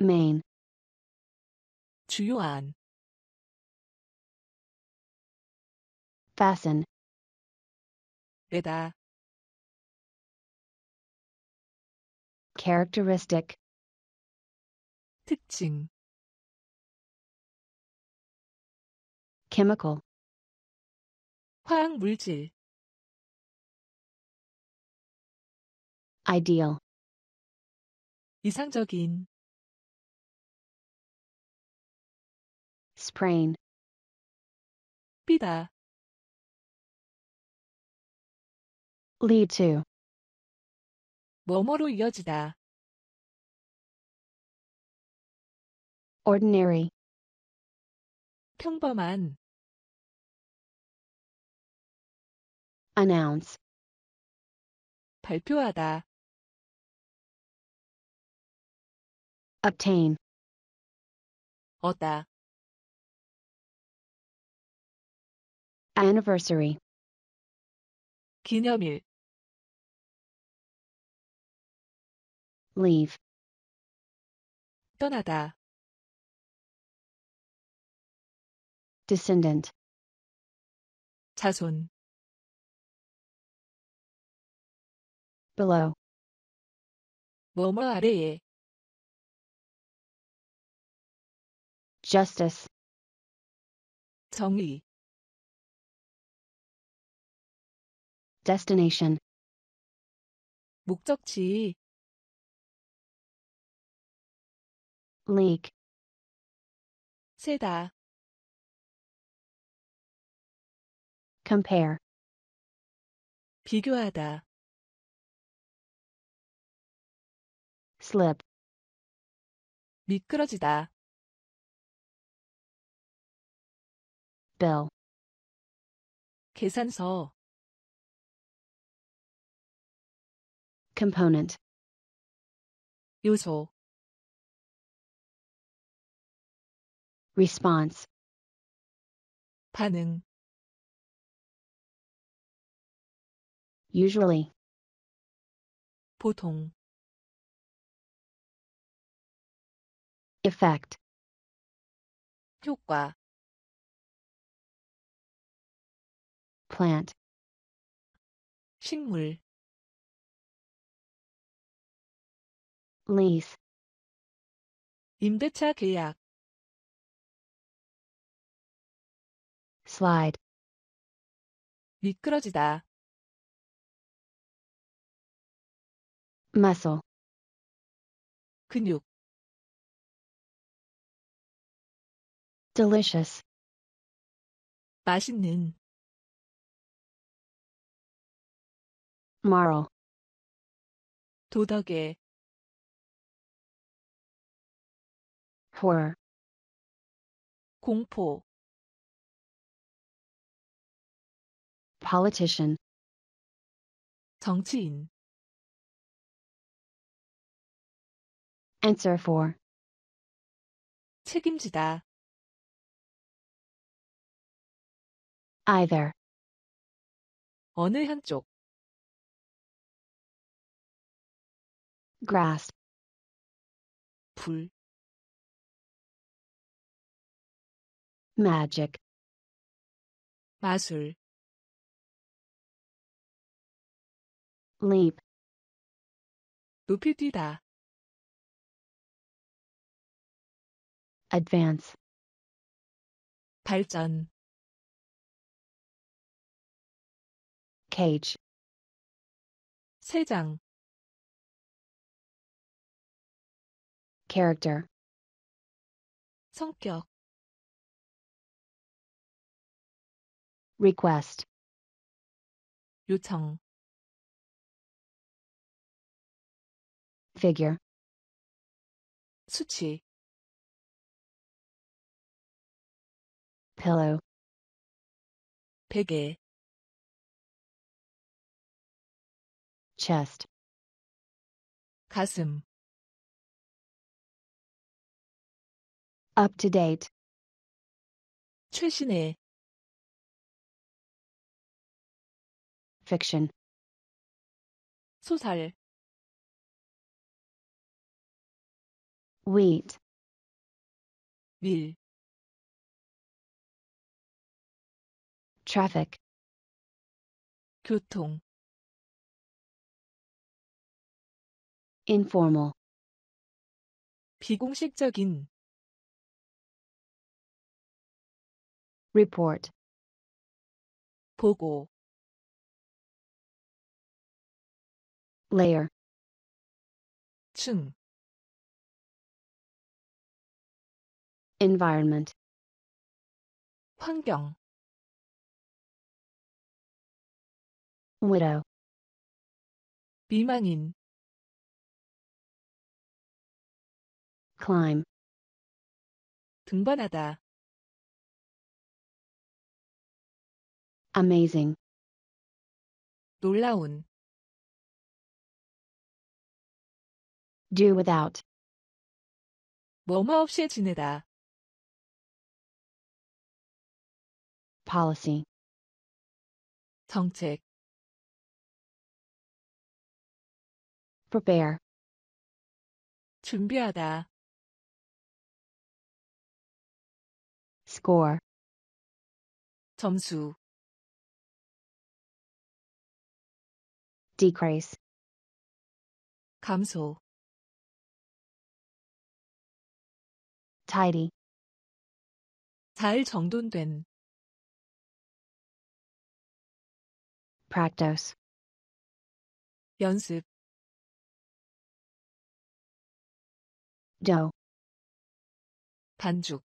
main 주요한 fasten 에다. characteristic 특징 chemical 화학 물질 ideal 이상적인 sprain 삐다 lead to 뭐뭐로 이어지다 ordinary 평범한 announce 발표하다 obtain 얻다 anniversary 기념일 leave 떠나다 descendant 자손 below 뭐뭐 아래에 justice 정의 destination 목적지 leak 세다 compare 비교하다 slip 미끄러지다 bill 계산서 component 요소 response 반응 usually 보통 effect 효과 plant 식물 lease 임대차 계약 slide 미끄러지다 muscle 근육 delicious 맛있는 moral 도덕에. horror 공포 politician 정치인 answer for 책임지다 either 어느 한쪽 Grasp. magic 마술 leap 높이 뛰다 advance 발전 cage 세장 character. 성격 request 요청 figure 수치 pillow 베개 chest 가슴 up to date 최신의 fiction 소설 wheat 밀 traffic 교통 informal 비공식적인 report 보고 layer 층 environment 환경 widow 비만인 climb 등반하다 Amazing. 놀라운. Do without. 뭐뭐 없이 지내다. Policy. 정책. Prepare. 준비하다. Score. 점수. decrease 감소 tidy 잘 정돈된 practice 연습 dough 반죽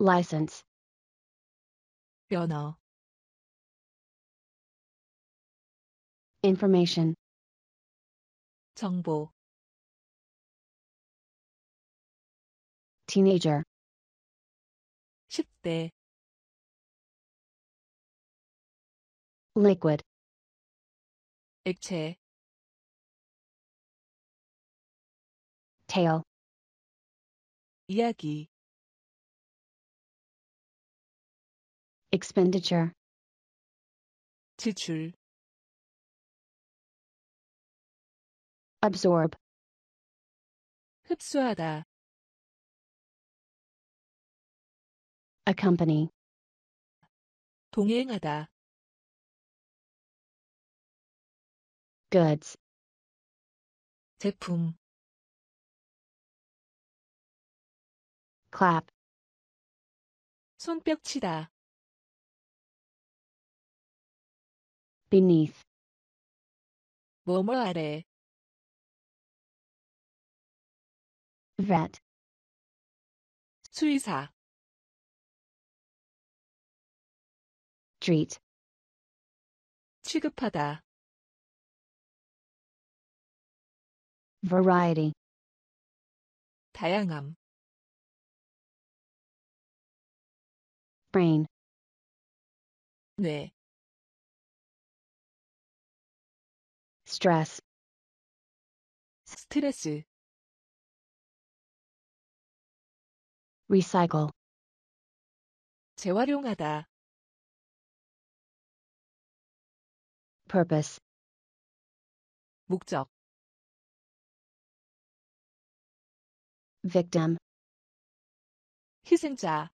license 면허. information 정보 teenager 10대 liquid 액체 Tail. 이야기 expenditure 지출 absorb 흡수하다 accompany 동행하다 goods 제품 clap 손뼉치다 beneath 뭐뭐 아래 vet 수의사 treat 취급하다 variety 다양함 brain 뇌 stress 스트레스 recycle 재활용하다 purpose 목적 victim 희생자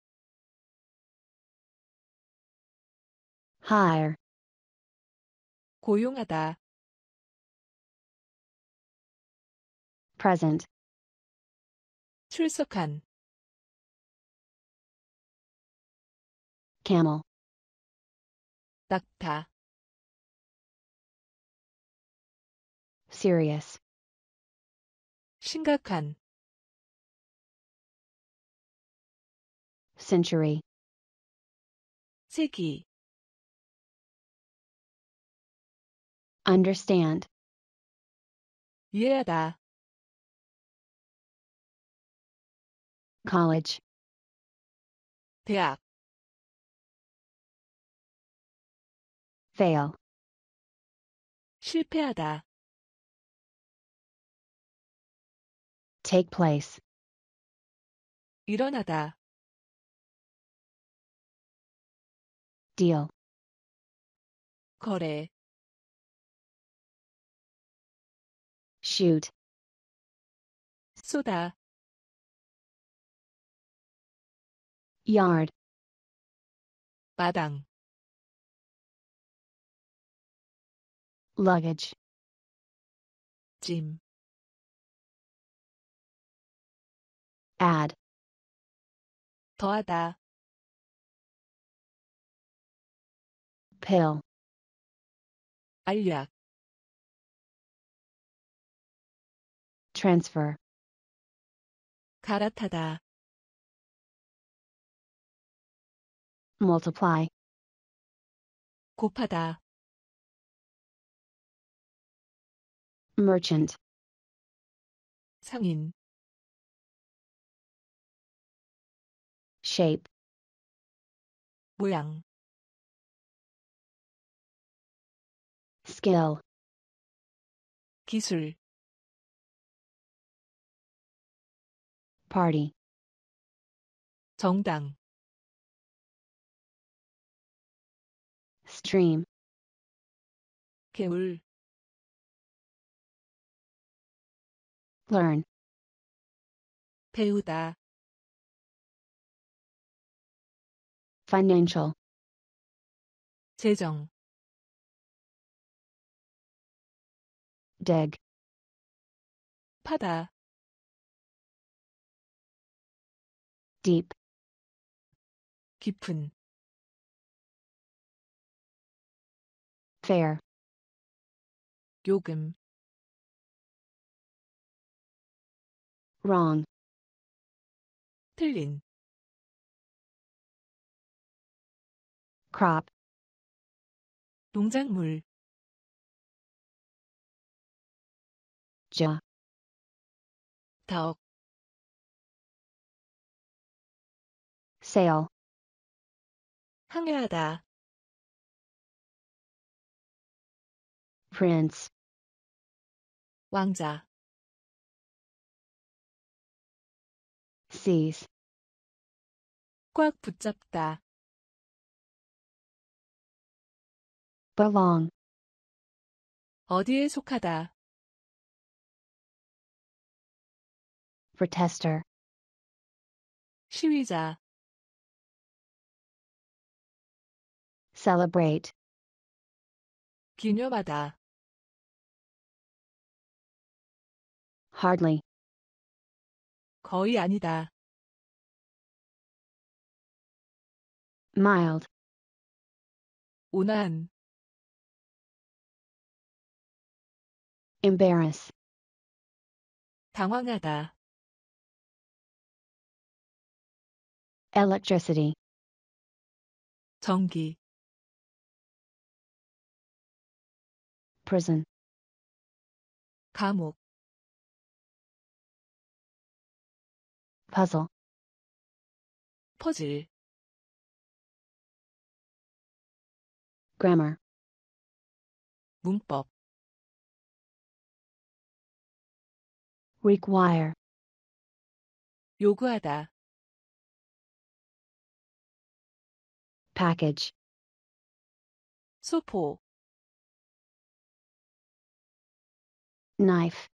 hire 고용하다 present 출석한 camel 닦다 serious 심각한 century 세기 understand 이해하다 college 대학 fail 실패하다 take place 일어나다 deal 거래 shoot 쏟아 yard 마당 luggage gym add 더하다 pill 알약 transfer 갈아타다 multiply 곱하다 merchant 상인. shape 모양 skill 기술 party 정당 stream 개울 learn 배우다 financial 재정 dig 파다 deep 깊은 fair 요금 wrong 틀린 crop 농작물 자 더욱 sale 항해하다 prince 왕자 seize. 꽉 붙잡다. belong. 어디에 속하다. protester. 시위자. celebrate. 기념하다. hardly. 거의 아니다. mild 온한 embarrass 당황하다 electricity 전기 prison 감옥 puzzle 퍼즐 Grammar. 문법. require 요구하다 er. package 소포 knife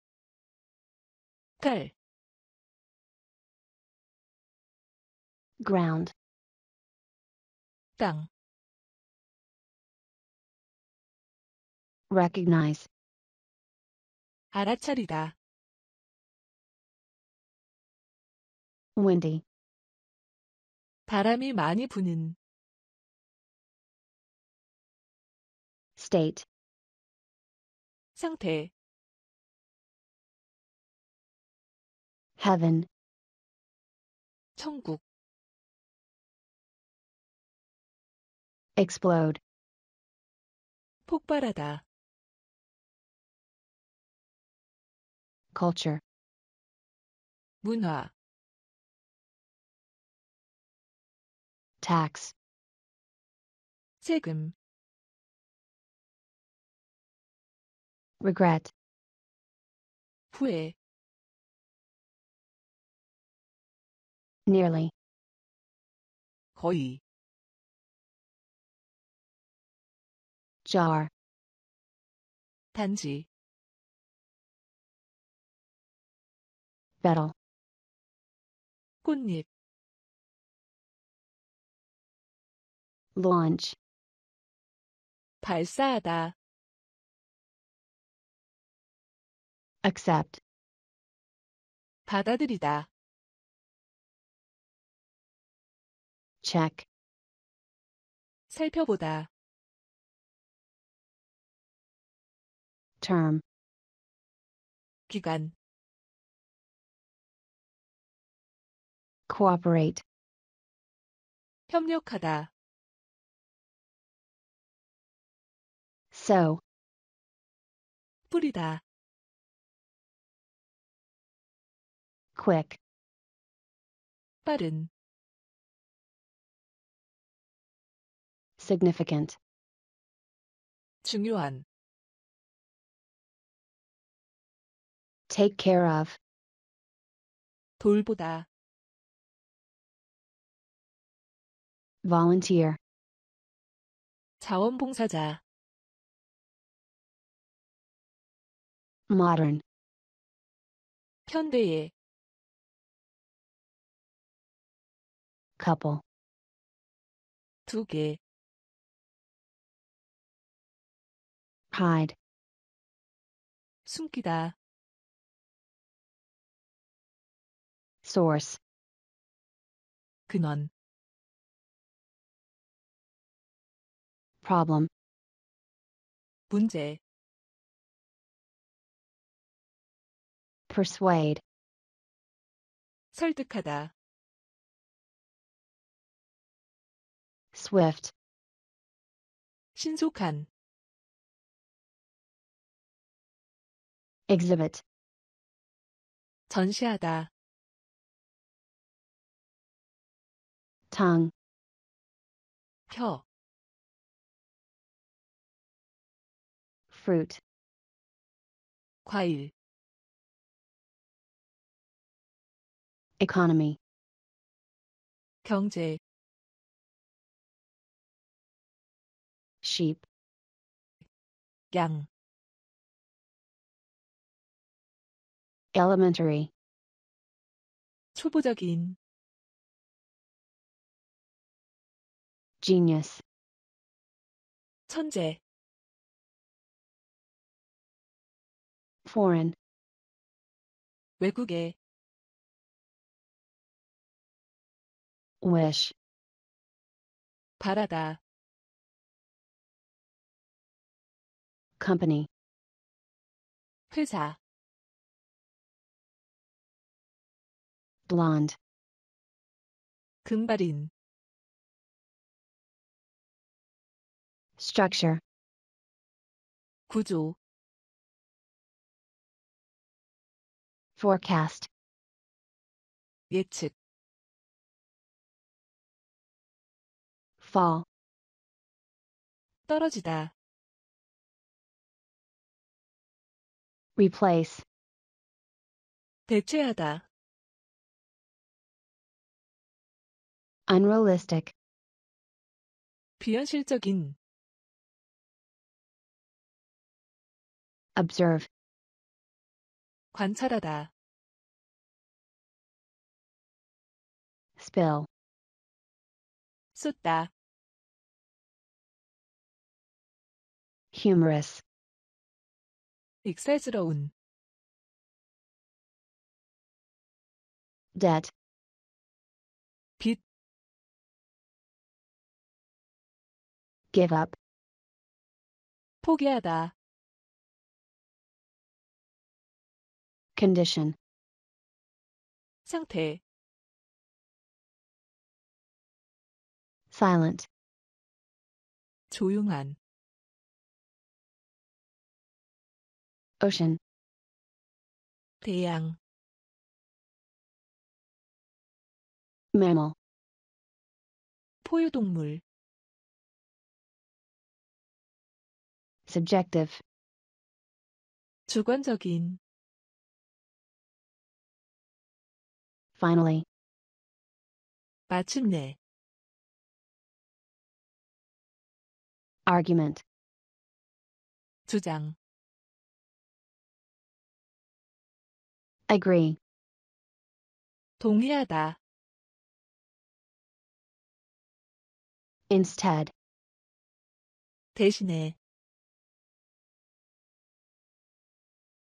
칼 ground 땅 recognize 알아차리다 windy 바람이 많이 부는 state 상태 heaven 천국 explode 폭발하다 culture. 문화 tax 세금 regret 후회 nearly 거의 jar 단지 battle 꽃잎 launch 발사하다 accept 받아들이다 check 살펴보다 term 기간 cooperate 협력하다 so 뿌리다 quick 빠른 significant 중요한 take care of 돌보다 volunteer 자원봉사자 modern 현대의 couple 두개 hide 숨기다 source 근원 problem 문제 persuade 설득하다 swift 신속한 exhibit 전시하다 tongue 혀 fruit. 과일 economy 경제 sheep 양 elementary 초보적인 genius 천재 foreign 외국에 wish 바라다 company 회사 blonde 금발인 structure 구조 forecast 예측 fall 떨어지다 replace 대체하다 unrealistic 비현실적인 observe 관찰하다. spill 쏟다. humorous 익살스러운 debt 빚 give up 포기하다 condition 상태 silent 조용한 ocean 대양 mammal 포유동물 subjective 주관적인 finally. 마침내 argument 주장 agree 동의하다 instead 대신에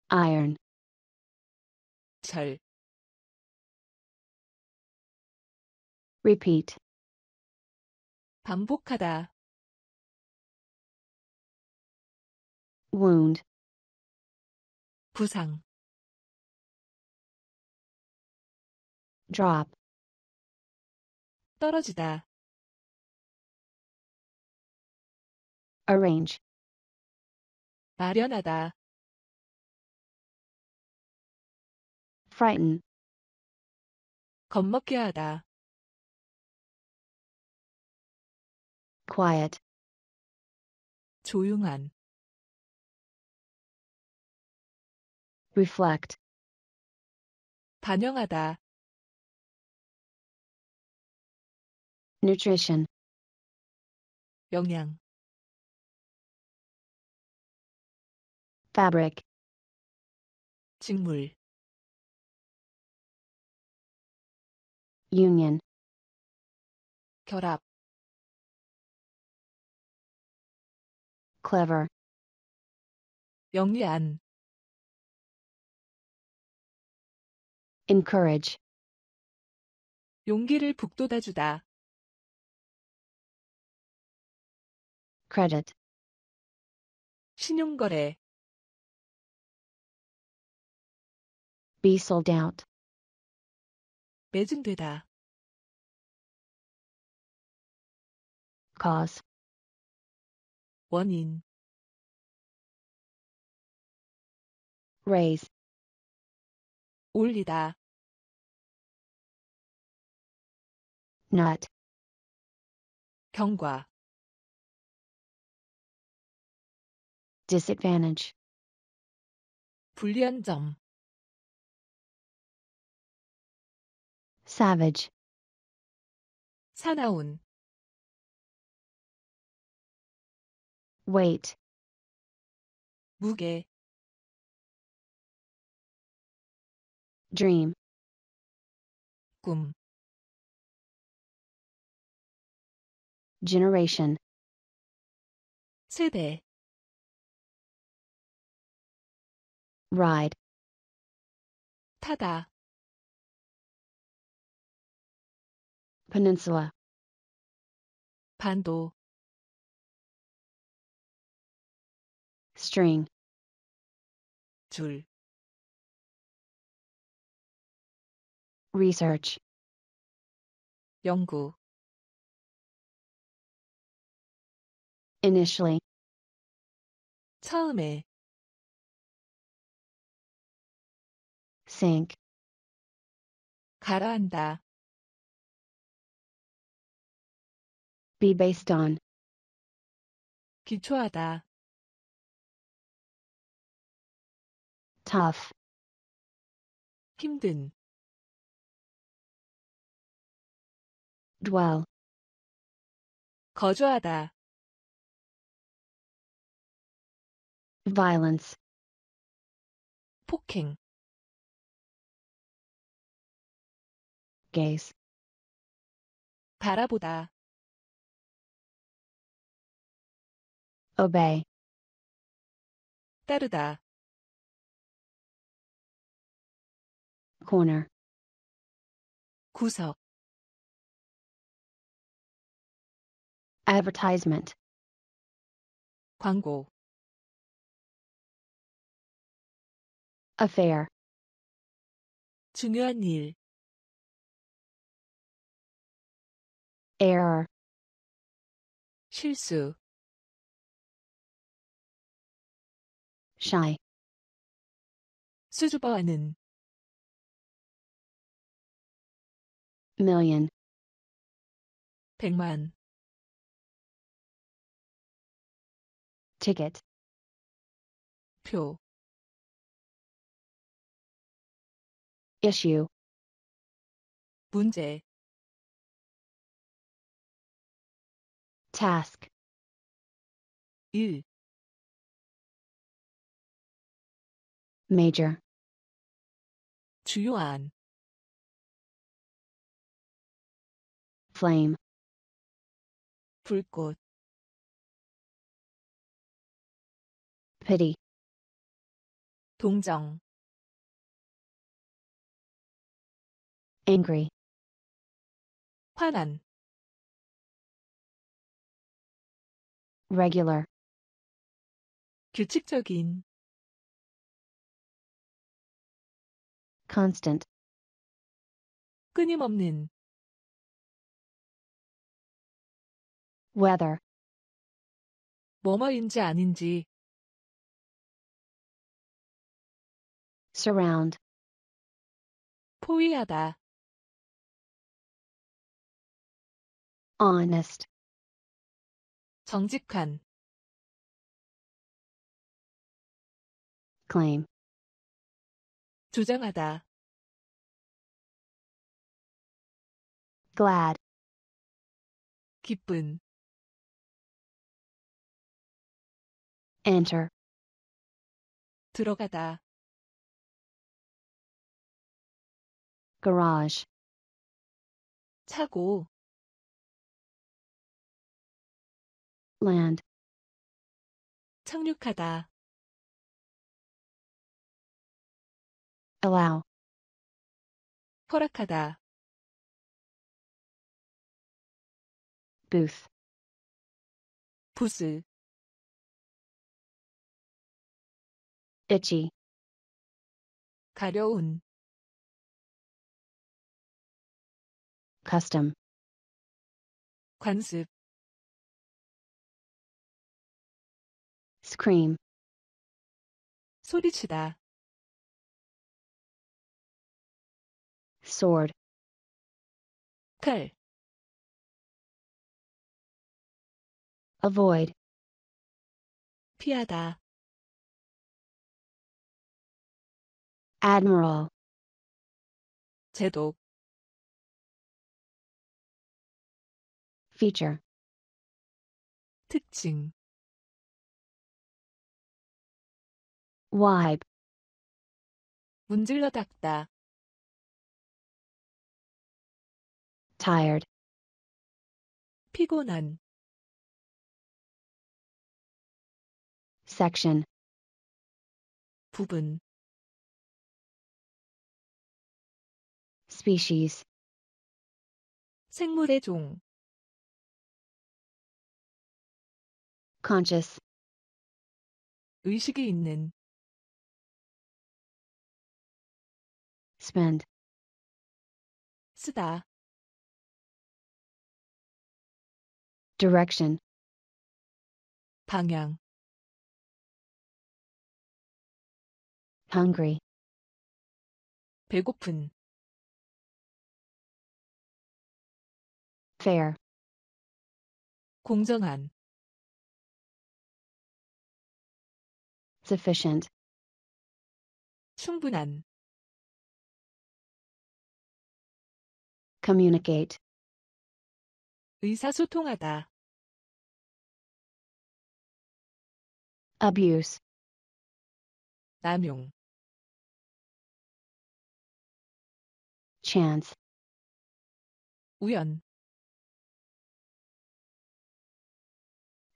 iron 철 repeat 반복하다 wound 부상 drop 떨어지다 arrange 마련하다 frighten 겁먹게 하다 quiet 조용한 reflect 반영하다 nutrition 영양 fabric 직물 union 결합 clever 영리한 encourage 용기를 북돋아주다 credit 신용거래 be sold out 매진되다 cause 원인 raise 올리다 not 경과 disadvantage 불리한 점 savage 사나운 weight 무게 dream 꿈 generation 세대 ride 타다 peninsula 반도 string 줄 research 연구 initially 처음에 sink 가라앉다 be based on 기초하다 tough 힘든 dwell 거주하다 violence 폭행 gaze 바라보다 obey 따르다 corner 구석 advertisement 광고 affair 중요한 일 error 실수 shy 수줍어하는 million 백만 ticket 표 issue 문제 task 일 major 주요한 flame 불꽃 pity 동정 angry 화난 regular 규칙적인 constant 끊임없는 whether 뭐뭐인지 아닌지 surround 포위하다 honest 정직한 claim 주장하다 glad 기쁜 enter 들어가다 garage 차고 land 착륙하다 allow 허락하다 booth 부스 itchy 가려운 custom 관습 scream 소리치다 sword 칼 avoid 피하다 Admiral. 제독 feature 특징 wipe 문질러 닦다 tired 피곤한 section 부분 species. 생물의 종 conscious 의식이 있는 spend 쓰다 direction 방향 hungry 배고픈 fair 공정한 sufficient 충분한 communicate 의사소통하다 abuse 남용 chance 우연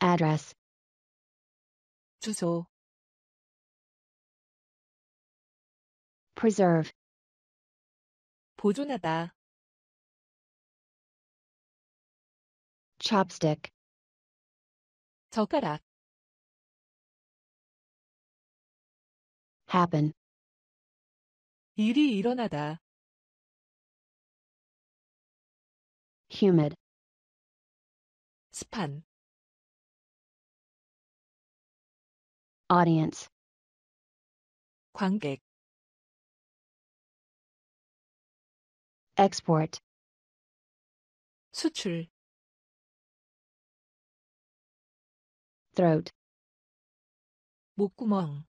address 주소 preserve 보존하다 chopstick 젓가락 happen 일이 일어나다 humid 습한. audience 관객 export 수출 throat 목구멍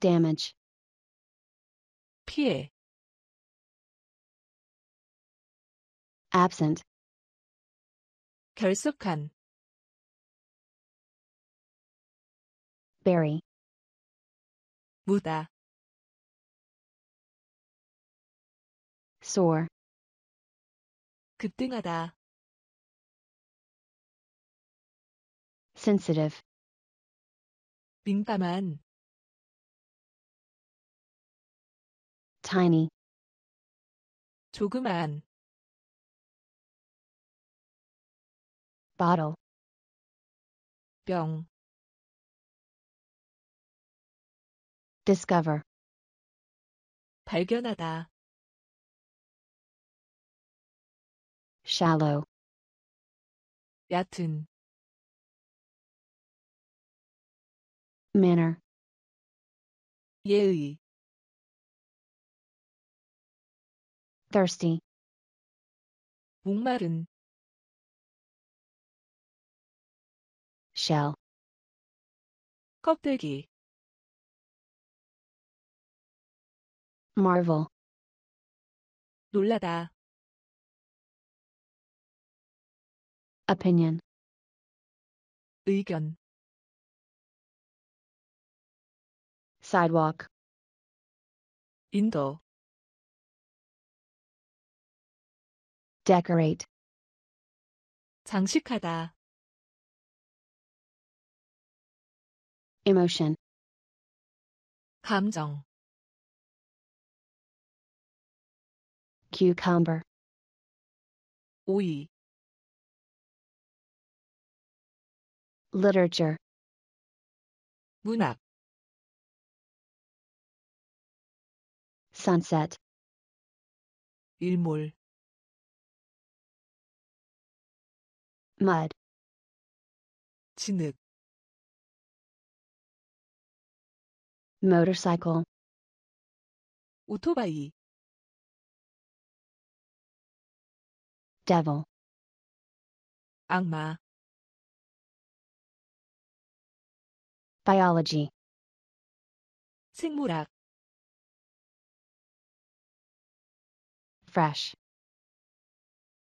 damage 피해 absent 결석한 bury 무다 soar 급등하다 sensitive 민감한 tiny 조그만 bottle 병 discover 발견하다 shallow 얕은 manner 예의 thirsty 목마른 shell 껍데기 Marvel. 놀라다. opinion 의견 sidewalk 인도 decorate 장식하다 emotion 감정 Cucumber. Oui. Literature. 문학. Sunset. 일몰. Mud. 진흙. Motorcycle. 오토바이. devil 악마 biology 생물학 fresh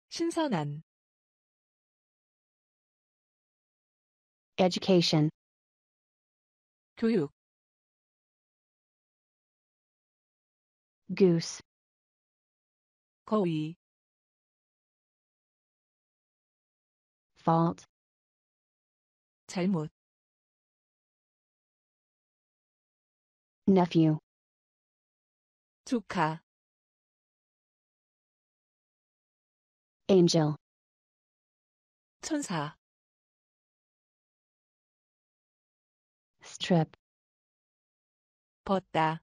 신선한 education 교육 goose 거위 fault. 잘못 nephew 조카 angel 천사 strip 벗다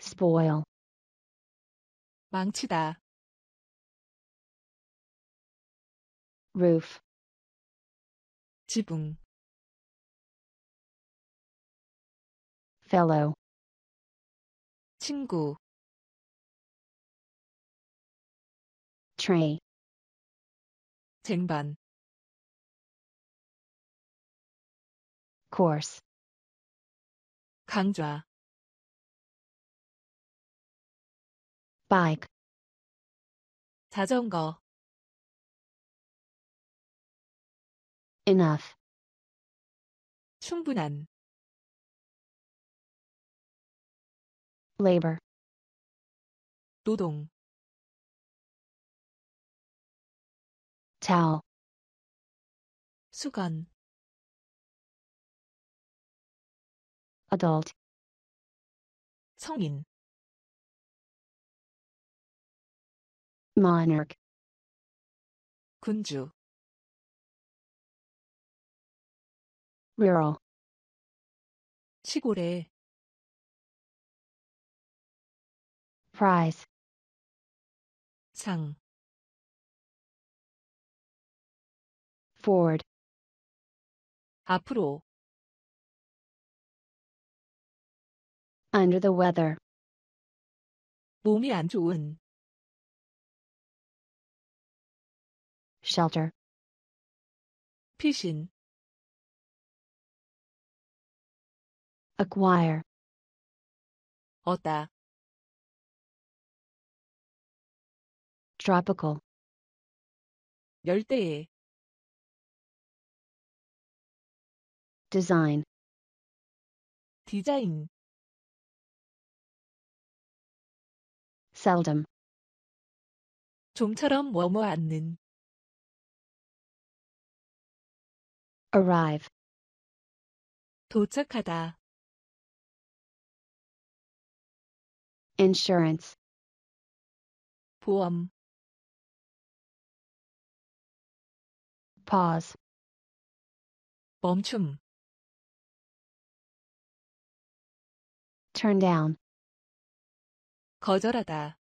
spoil 망치다 roof 지붕 fellow 친구 tray 쟁반 course 강좌 bike 자전거 enough 충분한 labor 노동 towel 수건 adult 성인 monarch 군주 rural 시골에 prize 상 forward 앞으로 under the weather 몸이 안 좋은 shelter 피신 acquire Ota. tropical 열대해 design 디자인 seldom 좀처럼 머무 않는 arrive 도착하다 insurance 보험 pause 멈춤 turn down 거절하다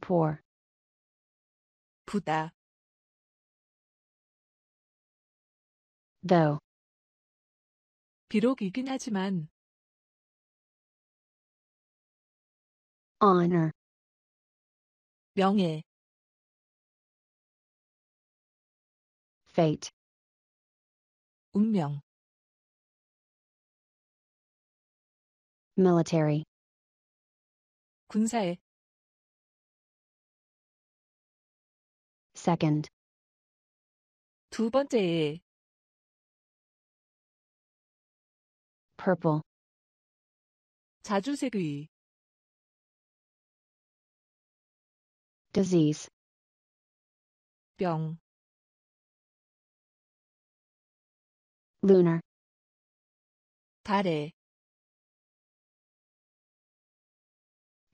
pour 부다 though 비록 이긴 하지만 honor 명예 fate 운명 military 군사의 second 두 번째의 purple 자주색의 disease 병 lunar 달에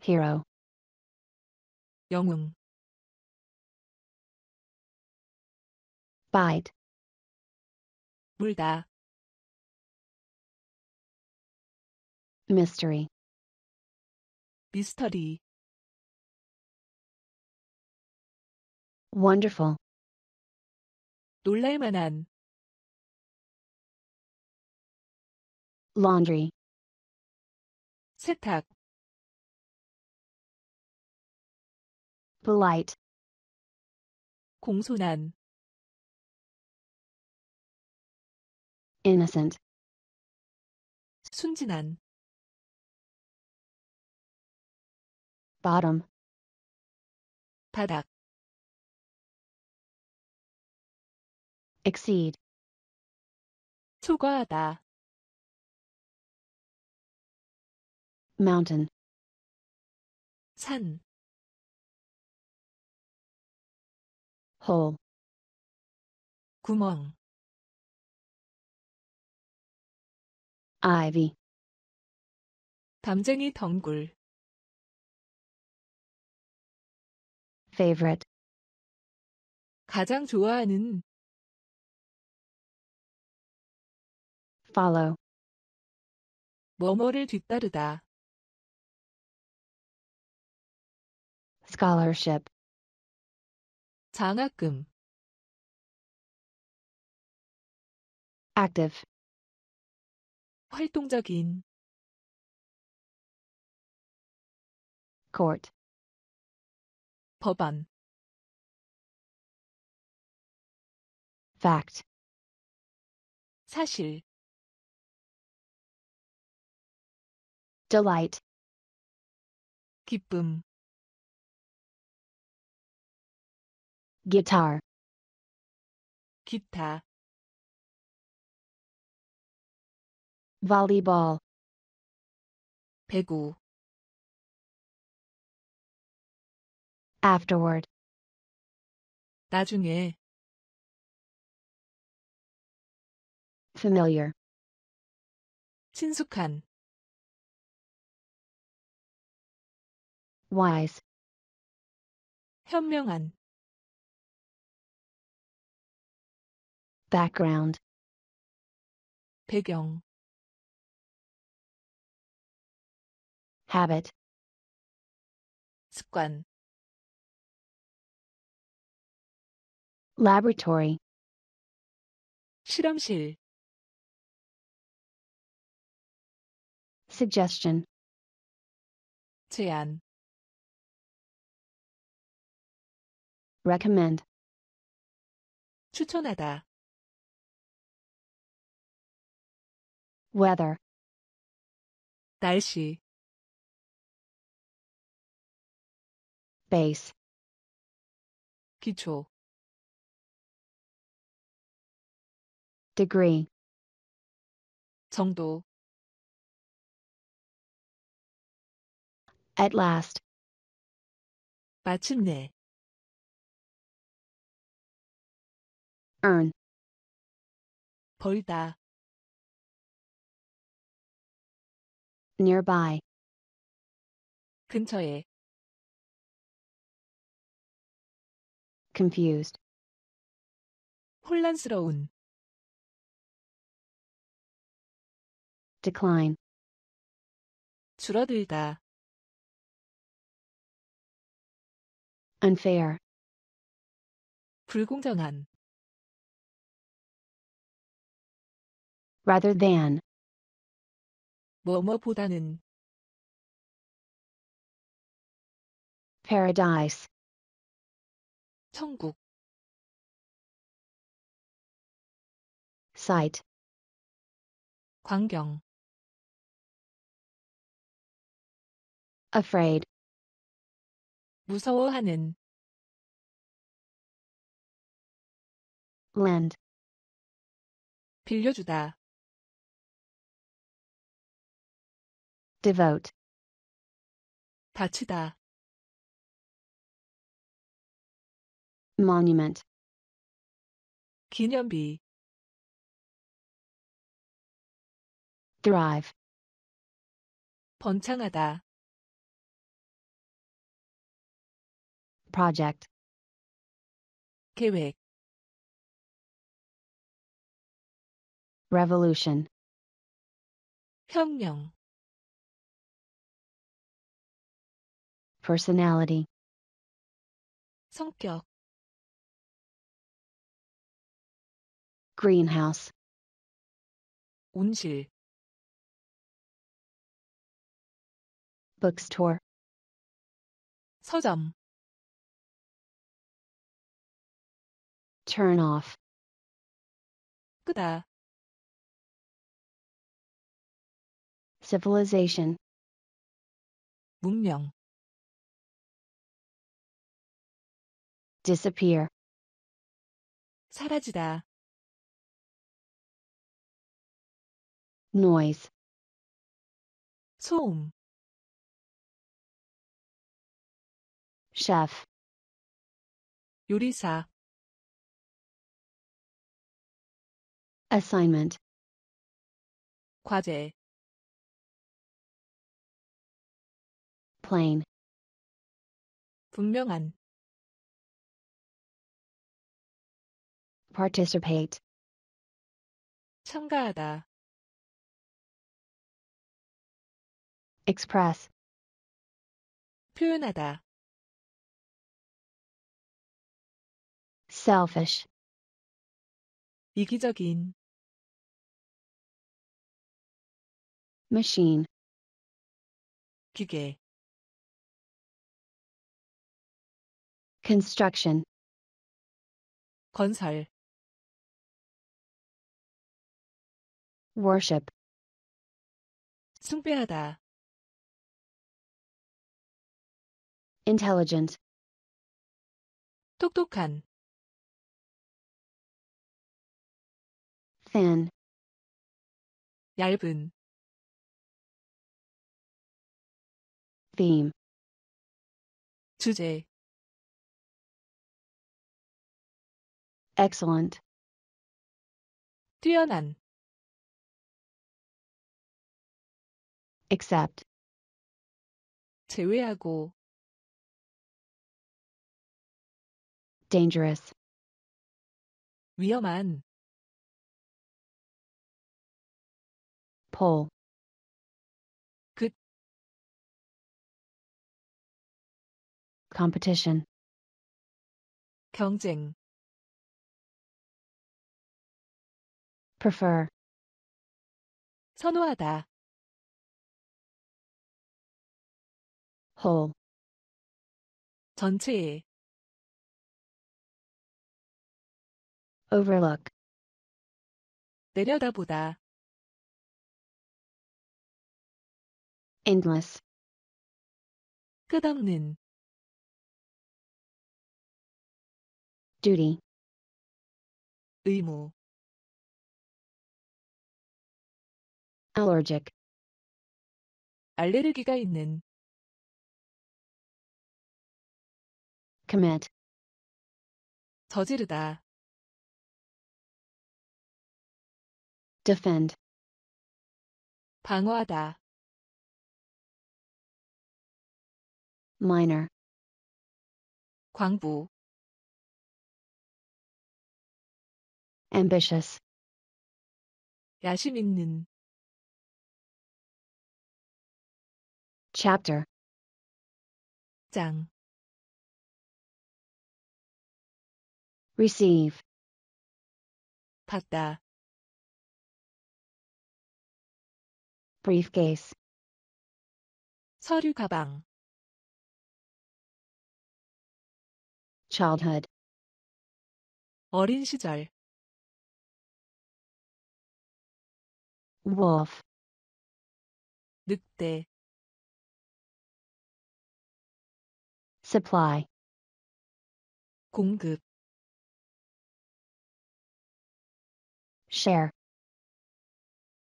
hero 영웅 bite 물다 mystery 미스터리 wonderful 놀랄만한 laundry 세탁 polite 공손한 innocent 순진한 bottom 바닥 exceed 초과하다 mountain 산 hole 구멍 ivy 담쟁이 덩굴 favorite 가장 좋아하는 follow 뭐뭐를 뒤따르다 scholarship 장학금 active 활동적인 court 법안 fact 사실 delight 기쁨 guitar 기타 volleyball 배구 afterward 나중에 familiar 친숙한 wise 현명한 background 배경 habit 습관 laboratory 실험실 suggestion 제안 recommend 추천하다 weather 날씨 base 기초 degree 정도 at last 마침내 earn 벌다 nearby 근처에 confused 혼란스러운 decline 줄어들다 unfair 불공정한 rather than 뭐뭐보다는 paradise 천국 site 광경 afraid 무서워하는 land 빌려주다 devote 다치다 monument 기념비 thrive 번창하다 project 계획 revolution 혁명 personality 성격 greenhouse 온실 bookstore 서점 turn off 끄다 civilization 문명 disappear 사라지다 noise 소음 chef 요리사 assignment 과제 plain 분명한 participate 참가하다 express 표현하다 selfish 이기적인 machine 기계 construction 건설 worship 숭배하다 intelligent 똑똑한 thin 얇은 theme 주제 excellent 뛰어난 except 제외하고 dangerous 위험한 pull 끝 competition 경쟁 prefer 선호하다 whole 전체. overlook 내려다보다 endless 끝없는 duty 의무 allergic 알레르기가 있는 commit 저지르다 defend 방어하다 minor 광부 ambitious 야심 있는 chapter 장 receive 받다 briefcase 서류 가방 childhood 어린 시절 wolf 늑대 supply 공급 share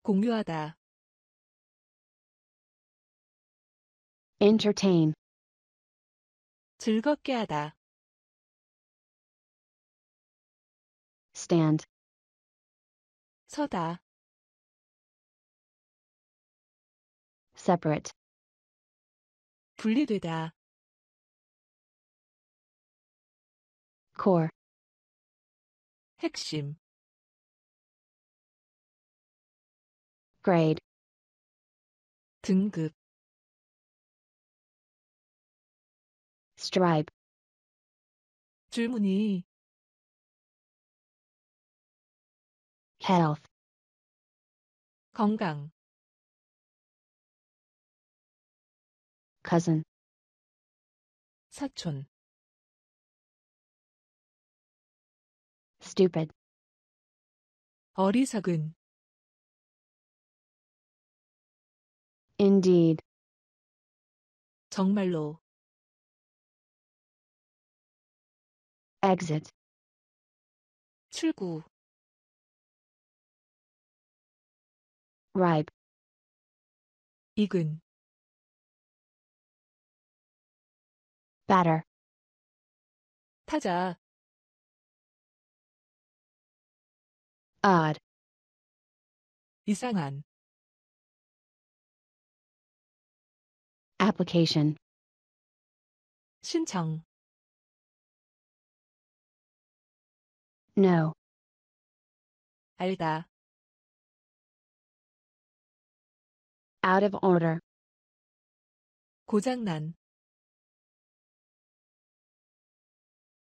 공유하다 entertain 즐겁게 하다 stand 서다 separate 분리되다 core 핵심 grade 등급 stripe 줄무늬 health 건강 cousin 사촌 stupid 어리석은 Indeed. 정말로. Exit. 출구. ripe 익은 batter 타자 odd 이상한 application 신청 no 알다 out of order 고장난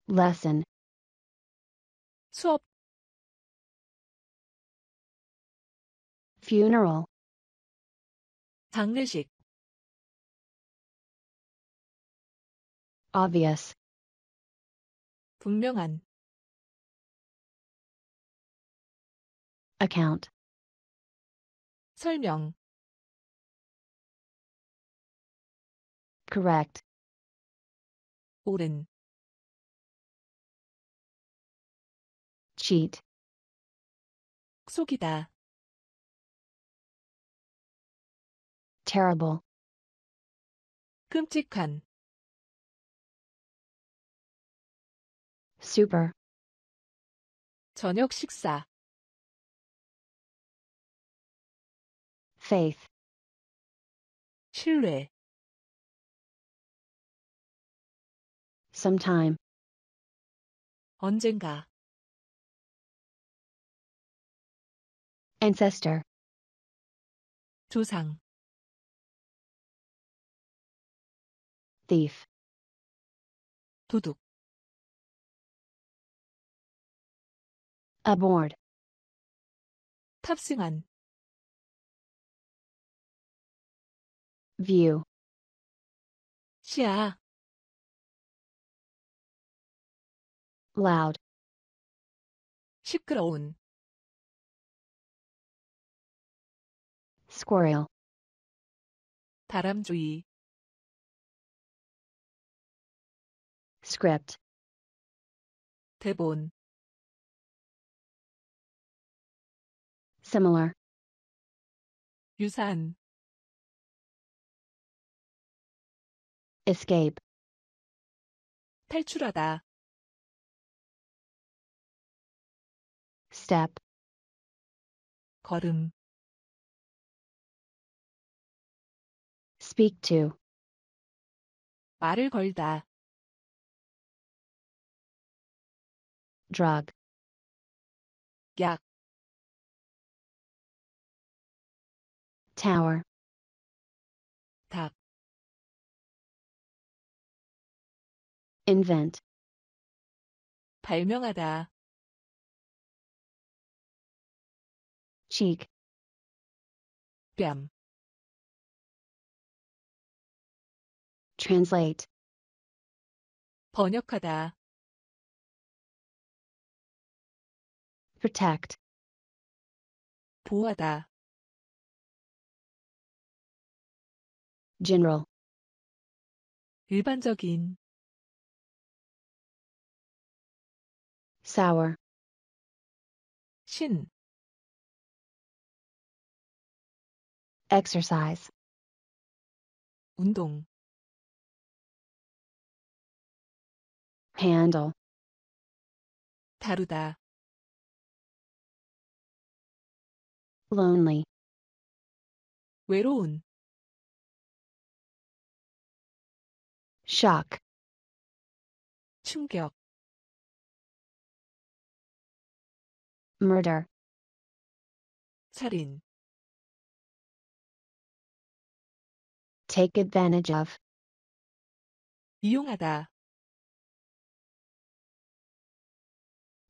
lesson 수업 funeral 장례식 obvious 분명한 account 설명 correct 옳은 cheat 속이다 terrible 끔찍한 super. 저녁 식사. faith. 신뢰. sometime. 언젠가. ancestor. 조상. thief. 도둑. aboard 탑승한 view 시야 loud 시끄러운 squirrel 다람쥐 script 대본 similar 유산 escape 탈출하다 step 걸음 speak to 말을 걸다 drug 약 tower tab invent 발명하다 cheek 뺨 translate 번역하다 protect 보호하다 general 일반적인 sour 신 exercise 운동 handle 다루다 lonely 외로운 shock 충격 murder 살인 take advantage of 이용하다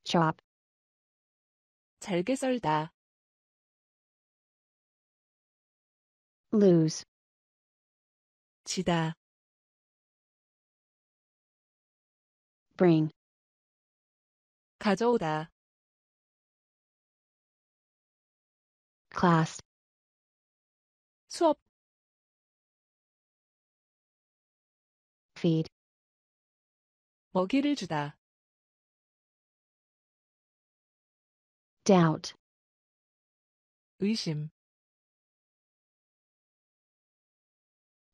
chop 잘게 썰다 lose 지다 bring 가져오다 class 수업 feed 먹이를 주다 doubt 의심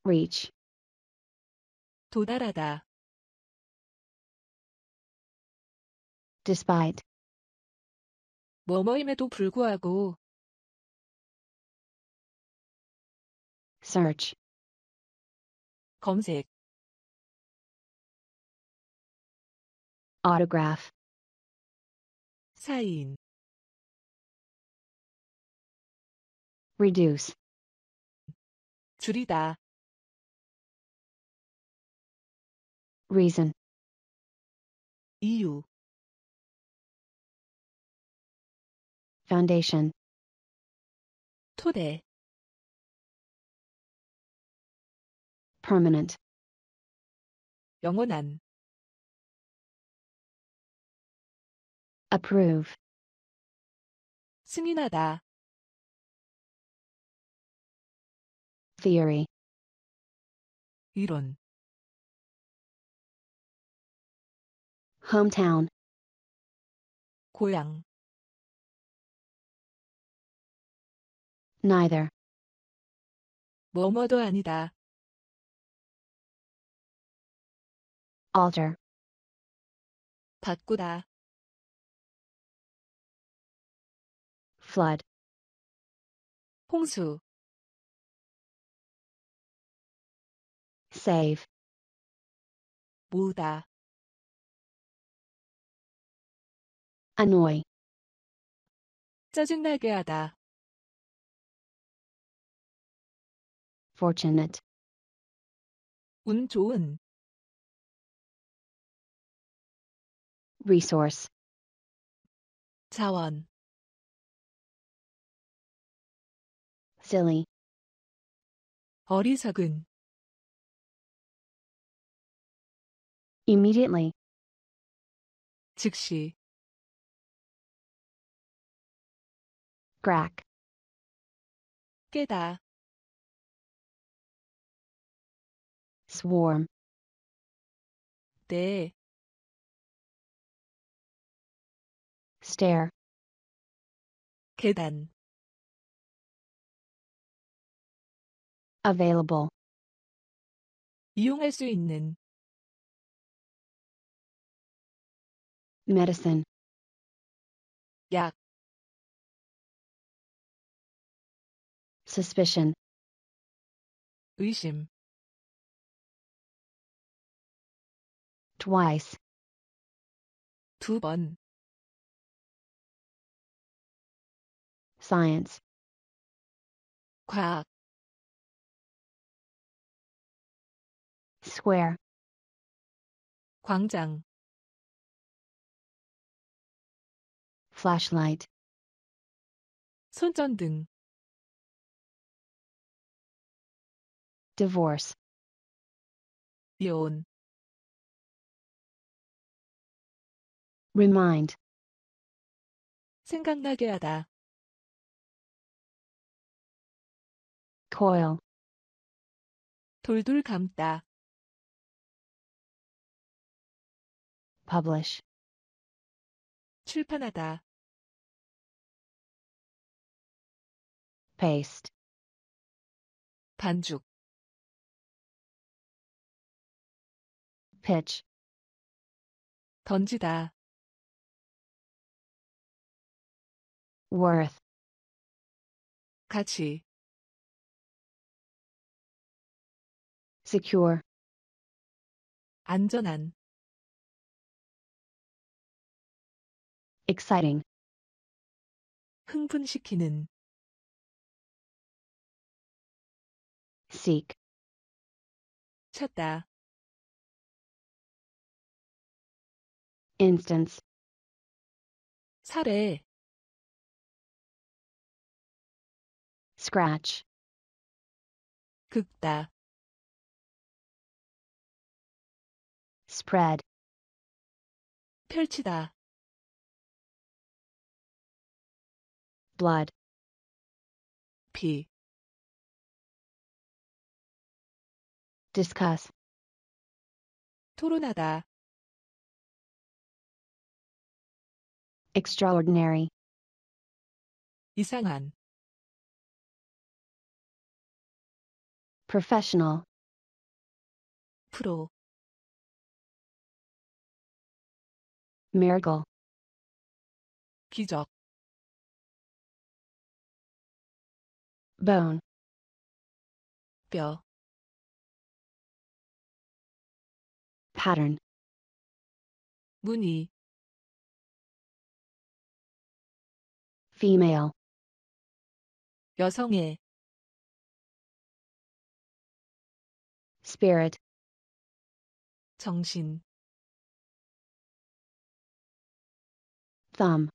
reach 도달하다 despite 뭐뭐임에도 불구하고 search 검색 autograph 사인 reduce 줄이다 reason 이유 Foundation. 토대 permanent 영원한 approve 승인하다 theory 이론 hometown 고향 neither. 뭐뭐도 아니다. alter. 바꾸다. flood. 홍수. save. 모으다. annoy. 짜증나게 하다. fortunate 운 좋은 resource 자원 silly 어리석은 immediately 즉시 crack 깨다 Warm. 네 stair 계단 available 이용할 수 있는 medicine 약 suspicion 의심 twice 두번 science 과학 square 광장 flashlight 손전등 divorce 이혼 remind 생각나게 하다 coil 돌돌 감다 publish 출판하다 paste 반죽 pitch 던지다 worth 가치 secure 안전한 exciting 흥분시키는 seek 찾다 instance 사례 scratch 긁다 spread 펼치다 blood 피 discuss 토론하다 extraordinary 이상한 professional Pro. miracle 기적 bone 뼈 pattern 무늬 female 여성의 spirit 정신 thumb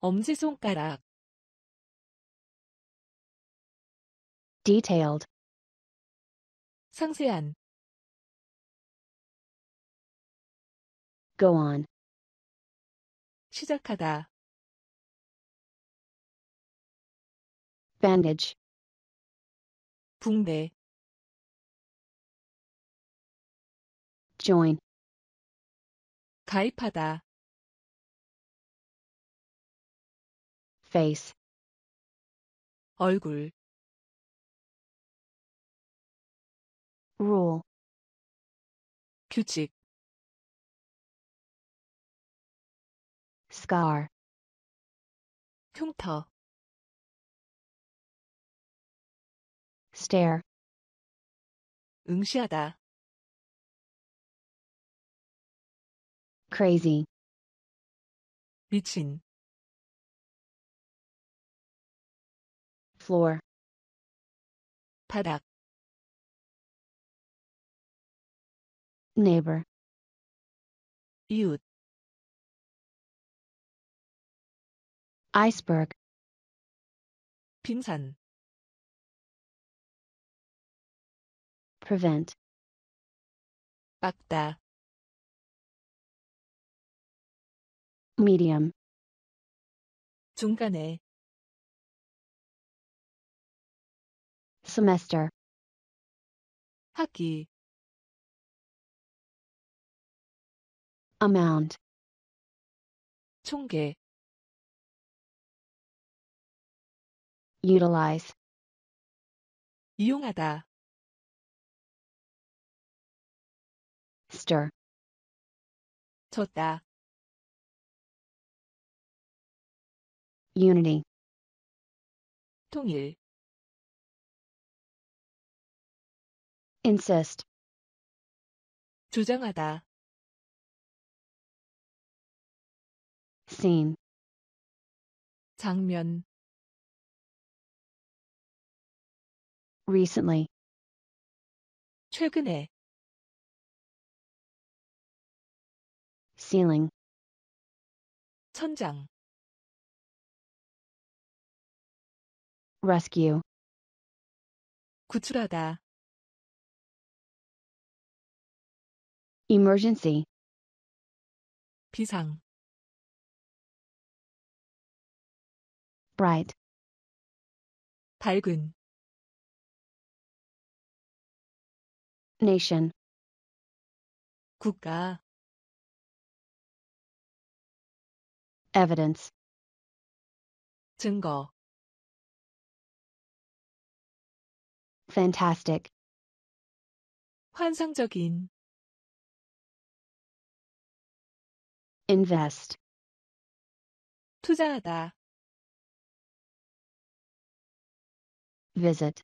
엄지손가락 detailed 상세한 go on 시작하다 bandage 붕대 join 가입하다 face 얼굴 rule 규칙 scar 흉터 stare 응시하다 crazy 미친 floor 바닥 neighbor 이웃 iceberg 빙산 prevent 막다 medium 중간에 semester 학기 amount 총계 utilize 이용하다 stir unity 통일 insist 조정하다 scene 장면 recently 최근에 ceiling 천장 rescue 구출하다 emergency 비상 bright 밝은 nation 국가 evidence 증거 fantastic 환상적인 invest 투자하다 visit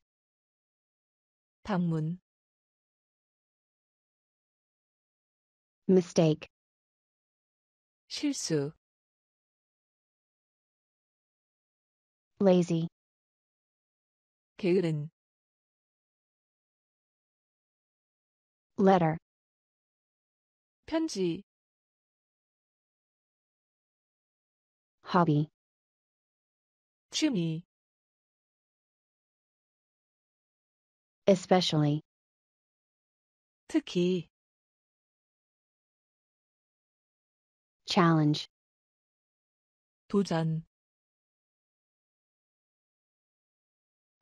방문 mistake 실수 lazy 게으른 letter 편지 hobby 취미 especially 특히 challenge 도전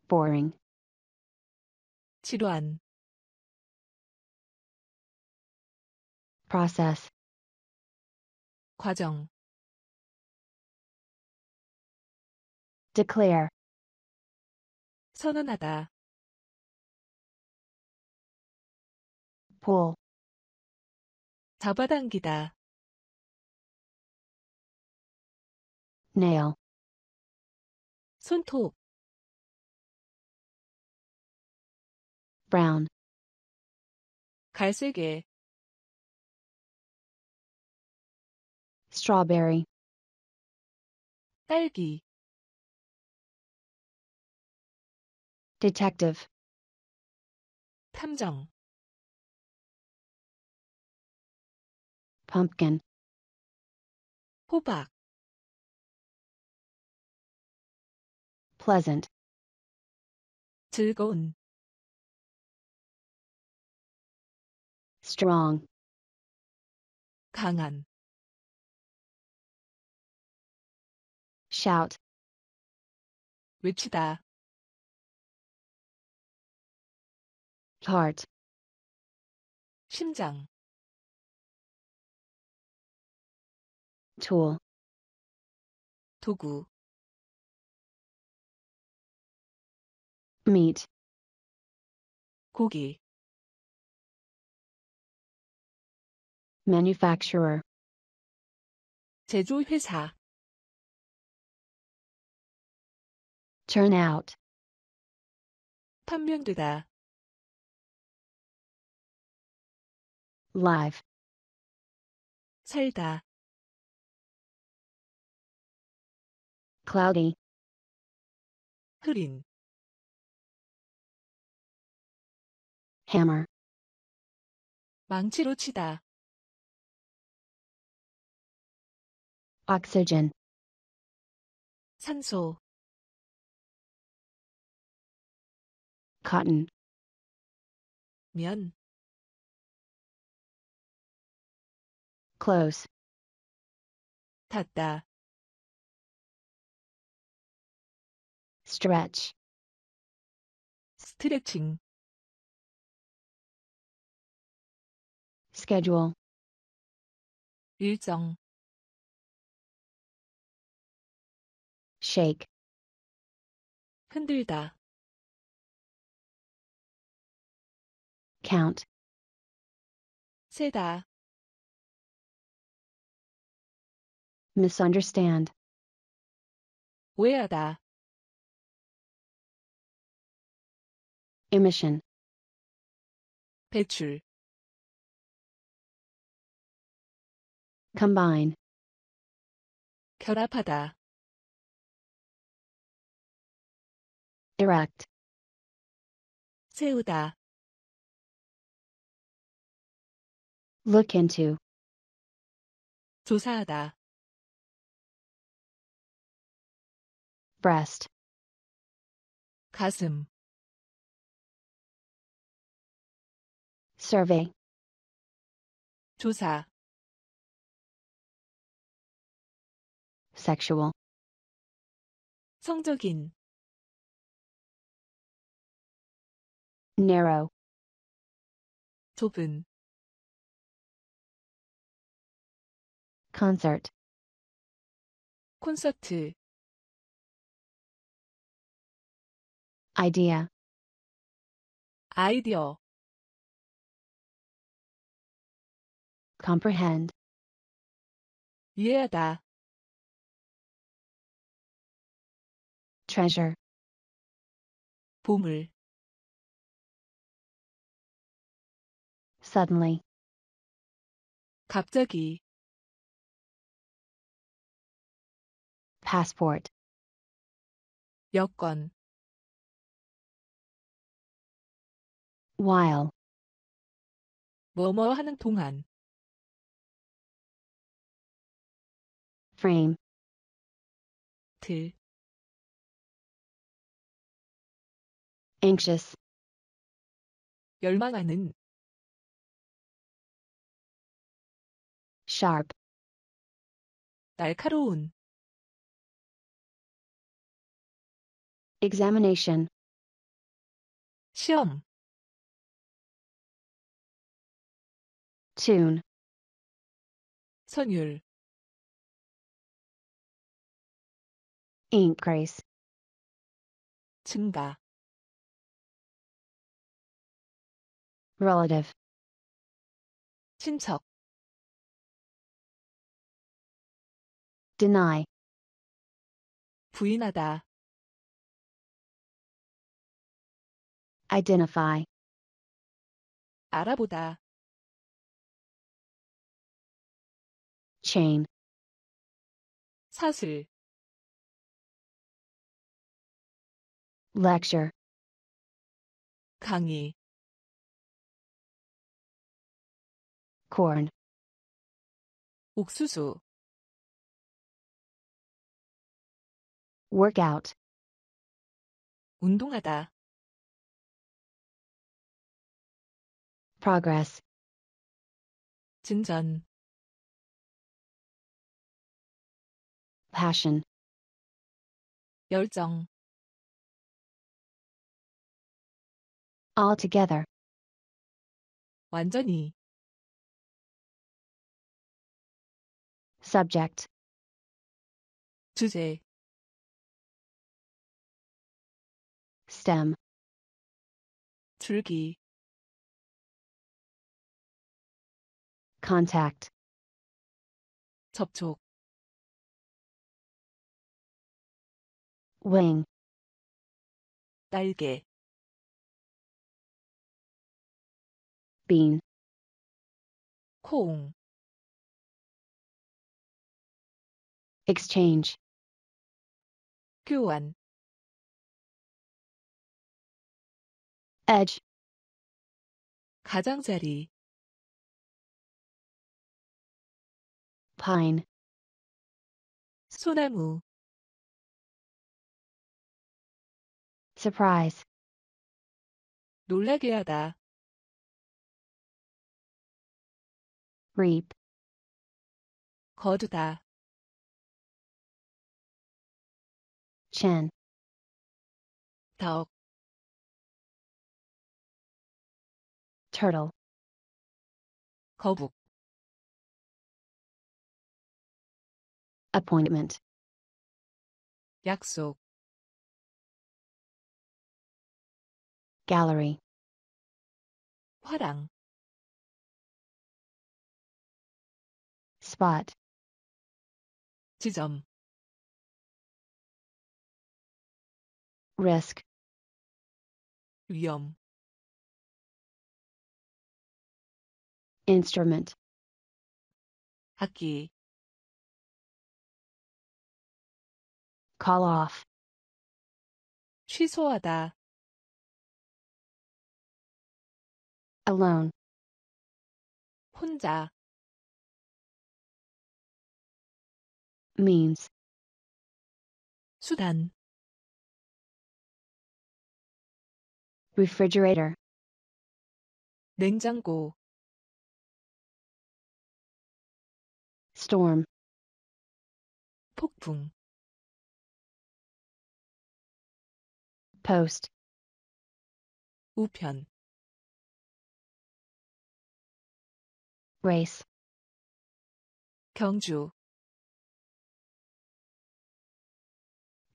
boring 지루한 process 과정 declare 선언하다 pull 잡아당기다 nail 손톱 brown 갈색의 strawberry 딸기 detective 탐정 pumpkin 호박 pleasant 즐거운 strong 강한 shout. 외치다. heart. 심장. tool. 도구. meat. 고기. manufacturer. 제조회사. turn out 판명되다 live 살다 cloudy 흐린 hammer 망치로 치다 oxygen 산소 cotton 면 close 닫다 stretch 스트레칭 schedule 일정 shake 흔들다 count 세다 misunderstand 오해하다 emission 배출 combine 결합하다 erect 세우다 look into 조사하다 breast 가슴 survey 조사 sexual 성적인 narrow 좁은 concert 콘서트 idea 아이디어 comprehend 이해하다 treasure 보물 suddenly 갑자기 passport. 여권 while 뭐뭐 하는 동안 frame 들 anxious 열망하는 sharp 날카로운 Examination. 시험. Tune. 선율. Increase. 증가. Relative. 친척. Deny. 부인하다. identify 알아보다 chain 사슬 lecture 강의 corn 옥수수 workout 운동하다 progress 진전 passion 열정 altogether 완전히 subject 주제 stem 줄기 contact 접촉 wing 날개 bean 콩 exchange 교환 edge 가장자리 pine 소나무 surprise 놀라게 하다 reap 거두다 Chen. 덕 turtle 거북 appointment 약속 gallery 화랑 spot 지점 risk 위험 instrument 악기 call off 취소하다 alone 혼자 means 수단 refrigerator 냉장고 storm 폭풍 post 우편 race 경주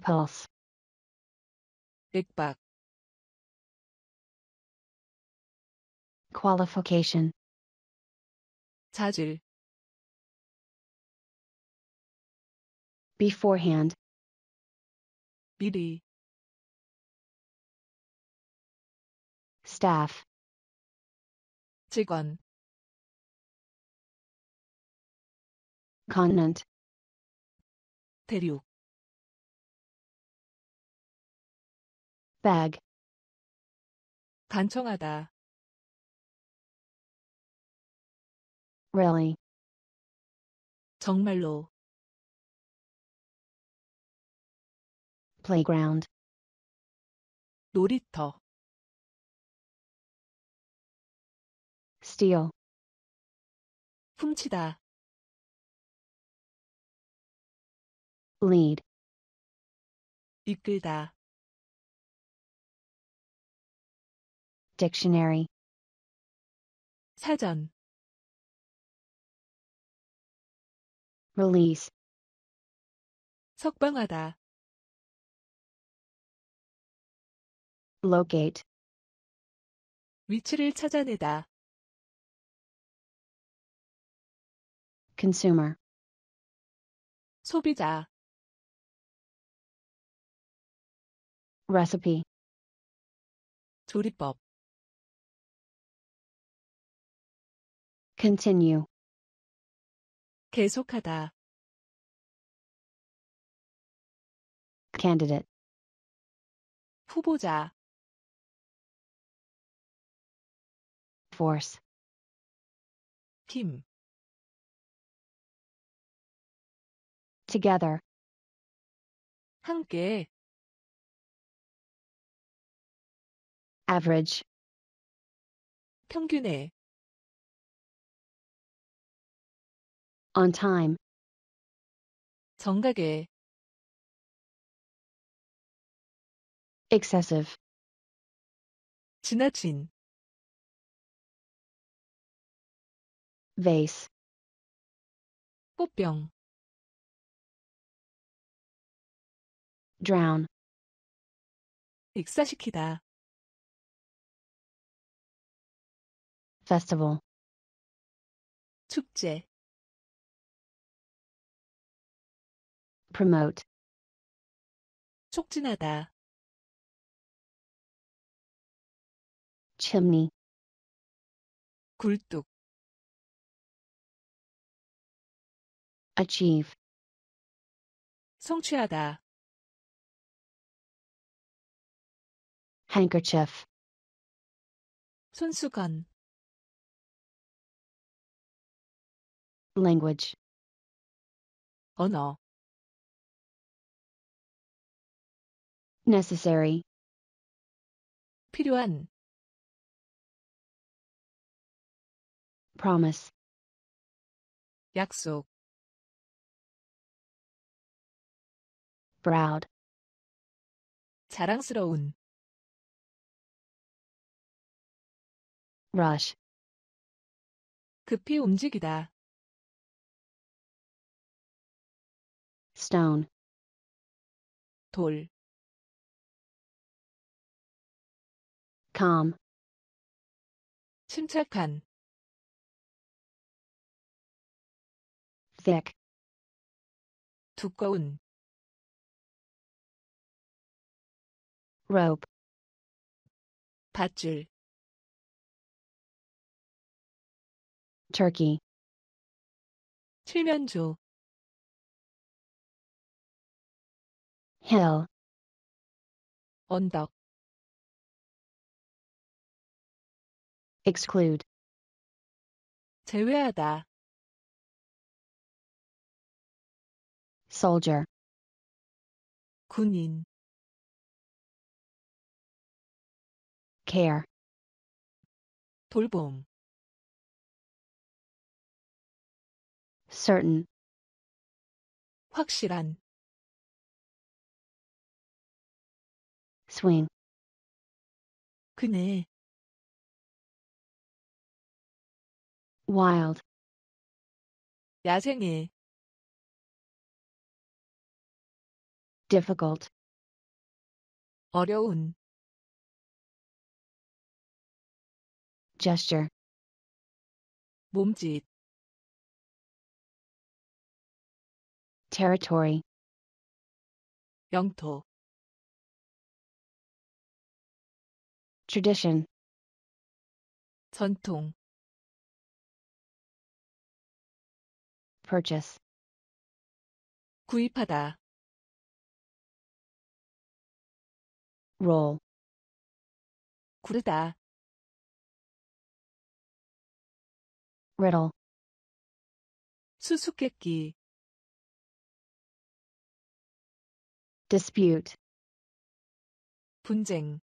pulse 빅박 qualification 자질 beforehand 미리 staff 직원 continent 대륙 bag 단청하다 really 정말로 playground 놀이터 steal. 훔치다. lead. 이끌다. dictionary. 사전. release. 석방하다. locate. 위치를 찾아내다. consumer 소비자 recipe 조리법 continue 계속하다 candidate 후보자 force 팀 together. 함께 average 평균에 on time 정각에 excessive 지나친 vase 꽃병 drown 익사시키다 festival 축제 promote 촉진하다 chimney 굴뚝 achieve 성취하다 handkerchief 손수건 language 언어 necessary 필요한 promise 약속 proud 자랑스러운 rush 급히 움직이다 stone 돌 calm 침착한 thick 두꺼운 rope 밧줄 Turkey. 칠면조 hill 언덕 exclude 제외하다 soldier 군인 care 돌봄 certain 확실한 swing 그네 wild 야생해 difficult 어려운 gesture 몸짓 territory. 영토 tradition 전통 purchase 구입하다 roll 구르다 riddle 수수께끼 dispute 분쟁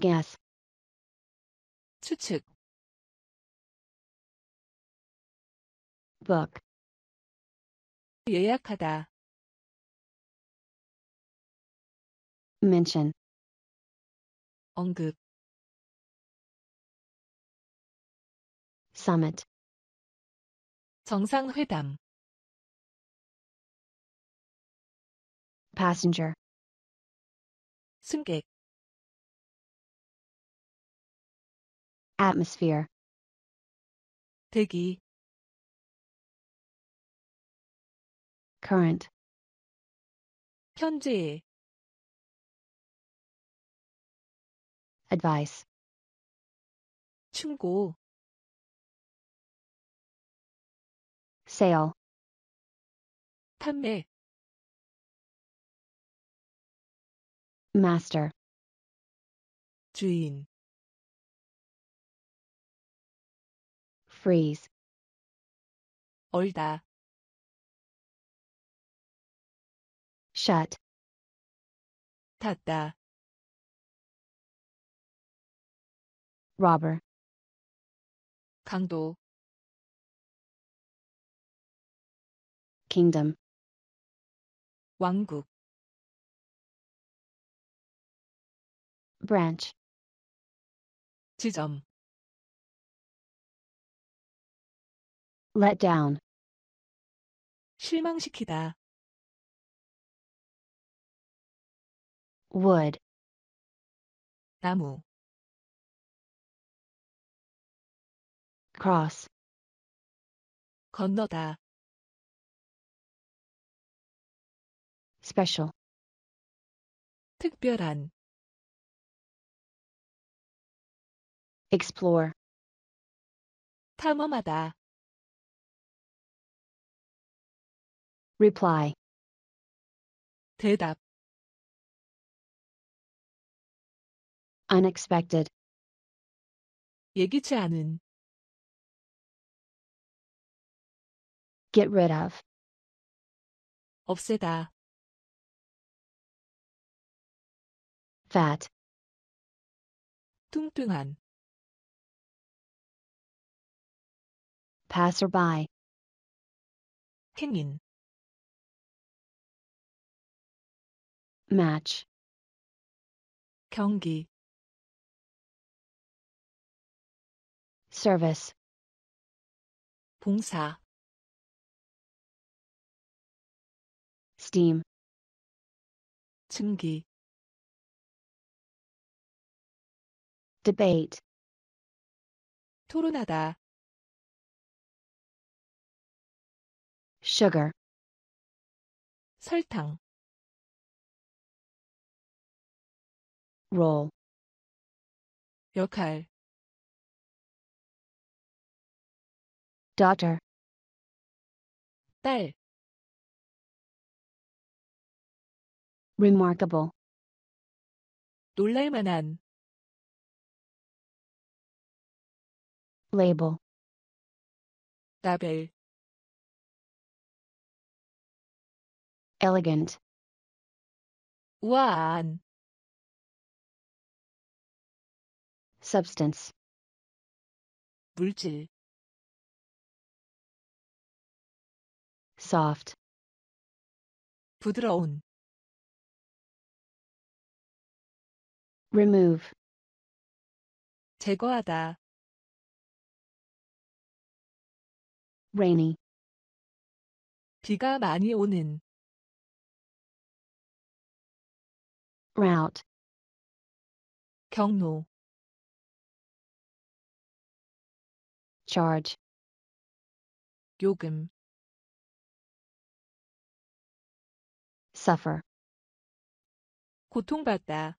guess 추측 book 예약하다 mention 언급 summit 정상회담 passenger 승객 atmosphere 대기 current 현지 advice 충고 sale 판매 master 주인 freeze 얼다 shut 닫다 robber 강도 kingdom 왕국 branch 지점 let down 실망시키다 wood 나무 cross 건너다 special 특별한 explore 탐험하다 reply 대답 unexpected 예기치 않은 get rid of 없애다 fat 뚱뚱한 passerby 행인 match 경기 service 봉사 steam 증기 debate 토론하다 sugar 설탕 roll 역할 daughter 딸 remarkable 놀랄 만한 label 라벨 elegant. One. substance 물질 soft 부드러운 remove 제거하다 rainy 비가 많이 오는 route 경로 charge 요금 suffer 고통받다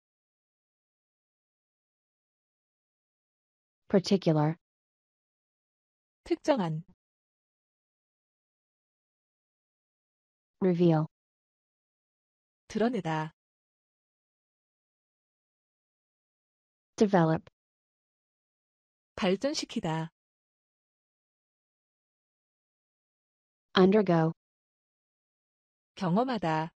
particular 특정한 reveal 드러내다 develop 발전시키다 undergo 경험하다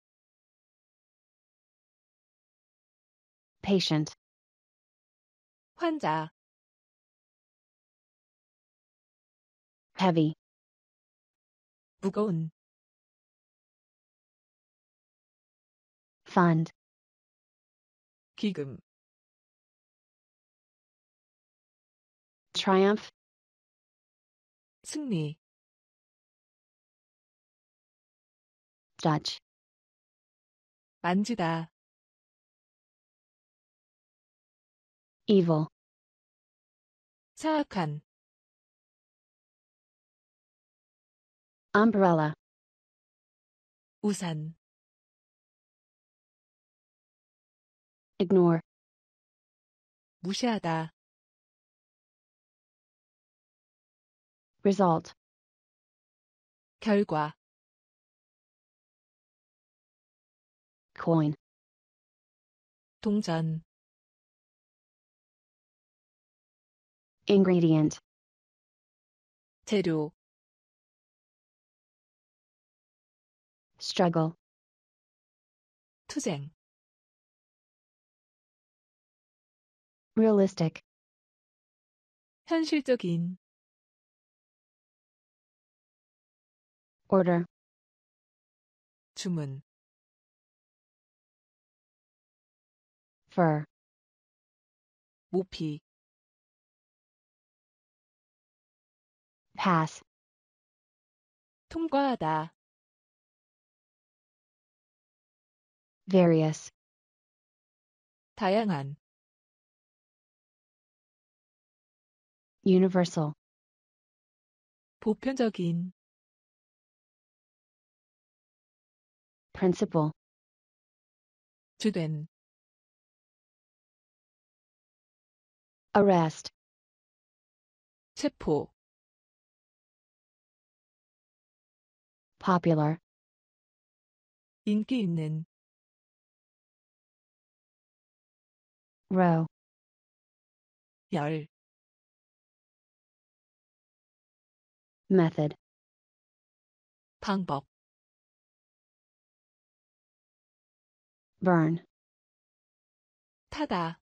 patient 환자 heavy 무거운 fund 기금 triumph 승리 Judge. 만지다 evil 사악한 umbrella 우산 ignore 무시하다 result 결과 coin 동전 ingredient 재료 struggle 투쟁 realistic 현실적인 order 주문 fur 모피 pass 통과하다 various 다양한 universal 보편적인 principle 주된 arrest 체포 popular 인기 있는 row 열 method 방법 burn 타다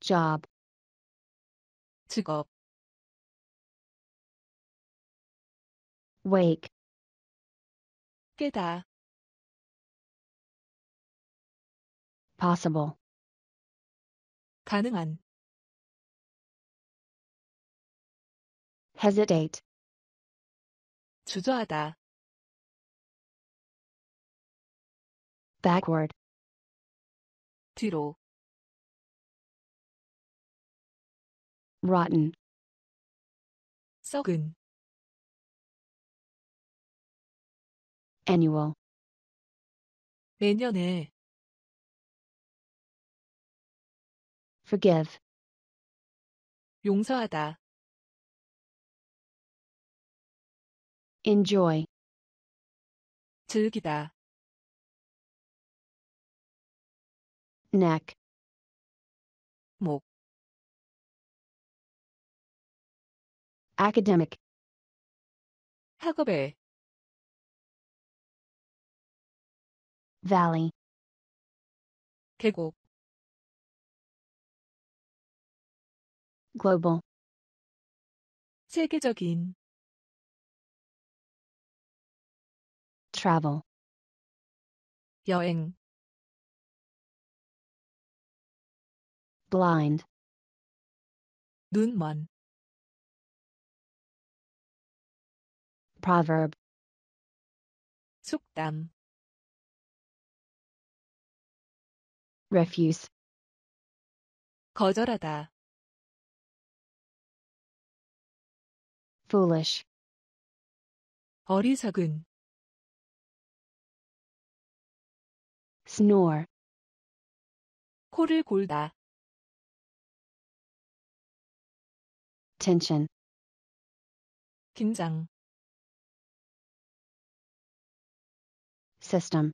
job 직업 wake 깨다 possible 가능한 hesitate 주저하다 backward 뒤로 rotten 썩은 annual 매년에 forgive 용서하다 enjoy 즐기다 neck 목 academic 학업에 valley 계곡 global 세계적인 travel 여행 blind 눈먼 proverb 속담 refuse 거절하다 foolish 어리석은 snore 코를 골다 tension 긴장 system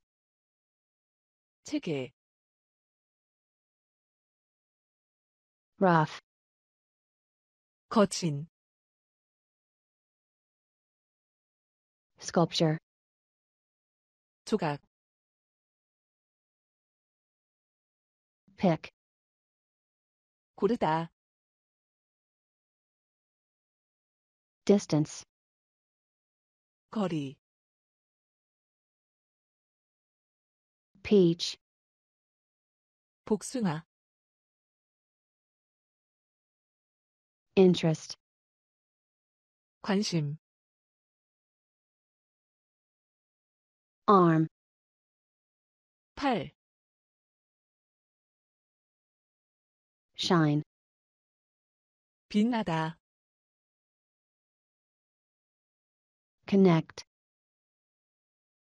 체계 rough 거친 sculpture 조각 pick 고르다 Distance. 거리. Peach. 복숭아. Interest. 관심. Arm. 팔. Shine. 빛나다. connect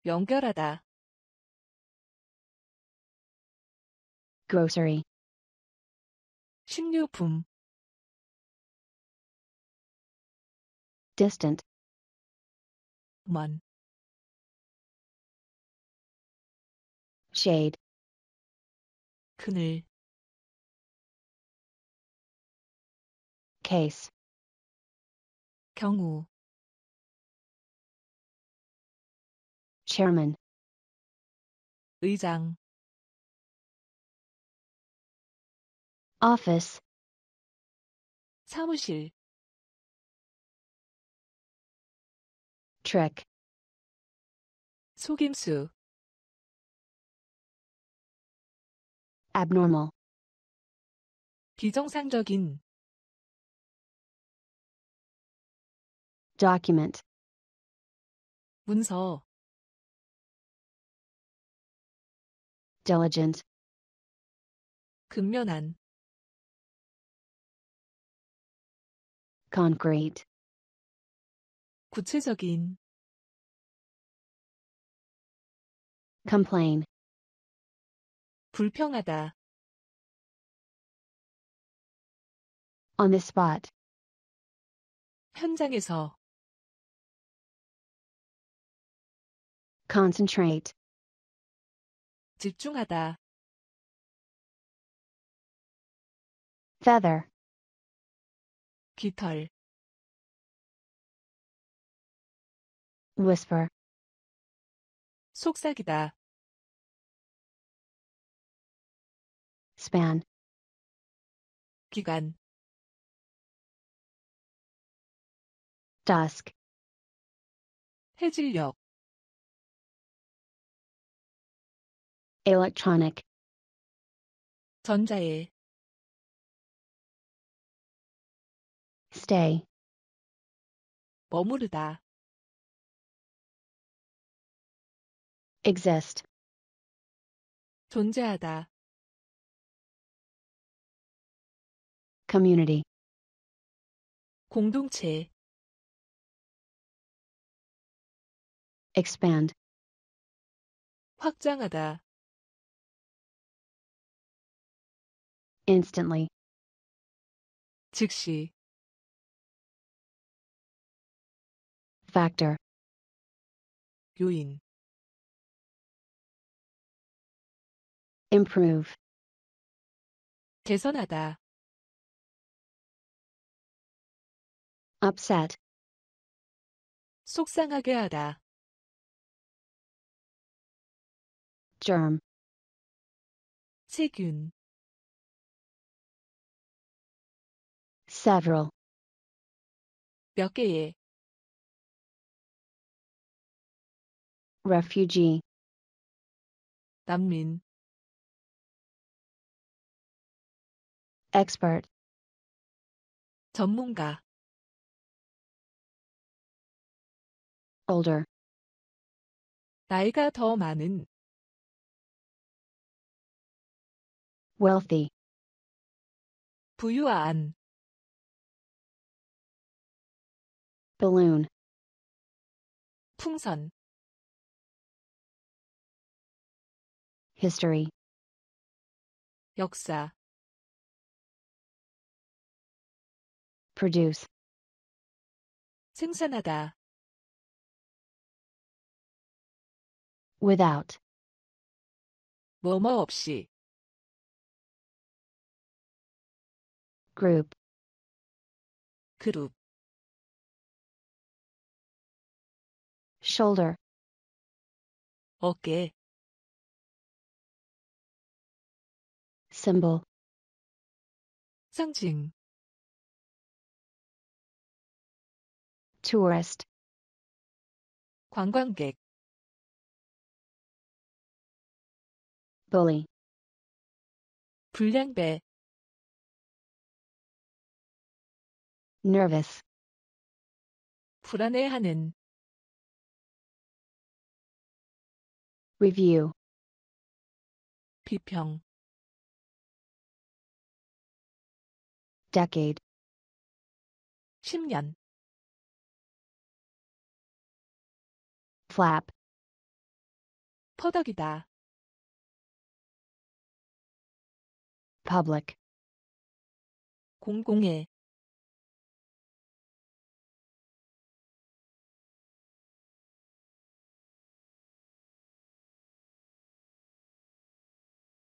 연결하다 grocery 식료품 distant 먼 shade 그늘 case 경우 chairman 의장 office 사무실 trick 속임수 abnormal 비정상적인 document 문서 diligent 근면한 concrete 구체적인 complain 불평하다 on the spot 현장에서 concentrate 집중하다 feather 깃털 whisper 속삭이다 span 기간 dusk 해질녘 electronic 전자에 stay 머무르다 exist 존재하다 community 공동체 expand 확장하다 instantly. 즉시 factor 요인 improve 개선하다 upset 속상하게 하다 germ 세균 several 몇 개의 refugee 난민 expert 전문가 older 나이가 더 많은 wealthy 부유한 balloon 풍선 history 역사 produce 생산하다 without 뭐뭐 없이 group 그룹 Shoulder. 어깨. symbol. 상징. tourist. 관광객. bully. 불량배. nervous. 불안해하는 review 비평 decade 10년 flap 퍼덕이다 public 공공의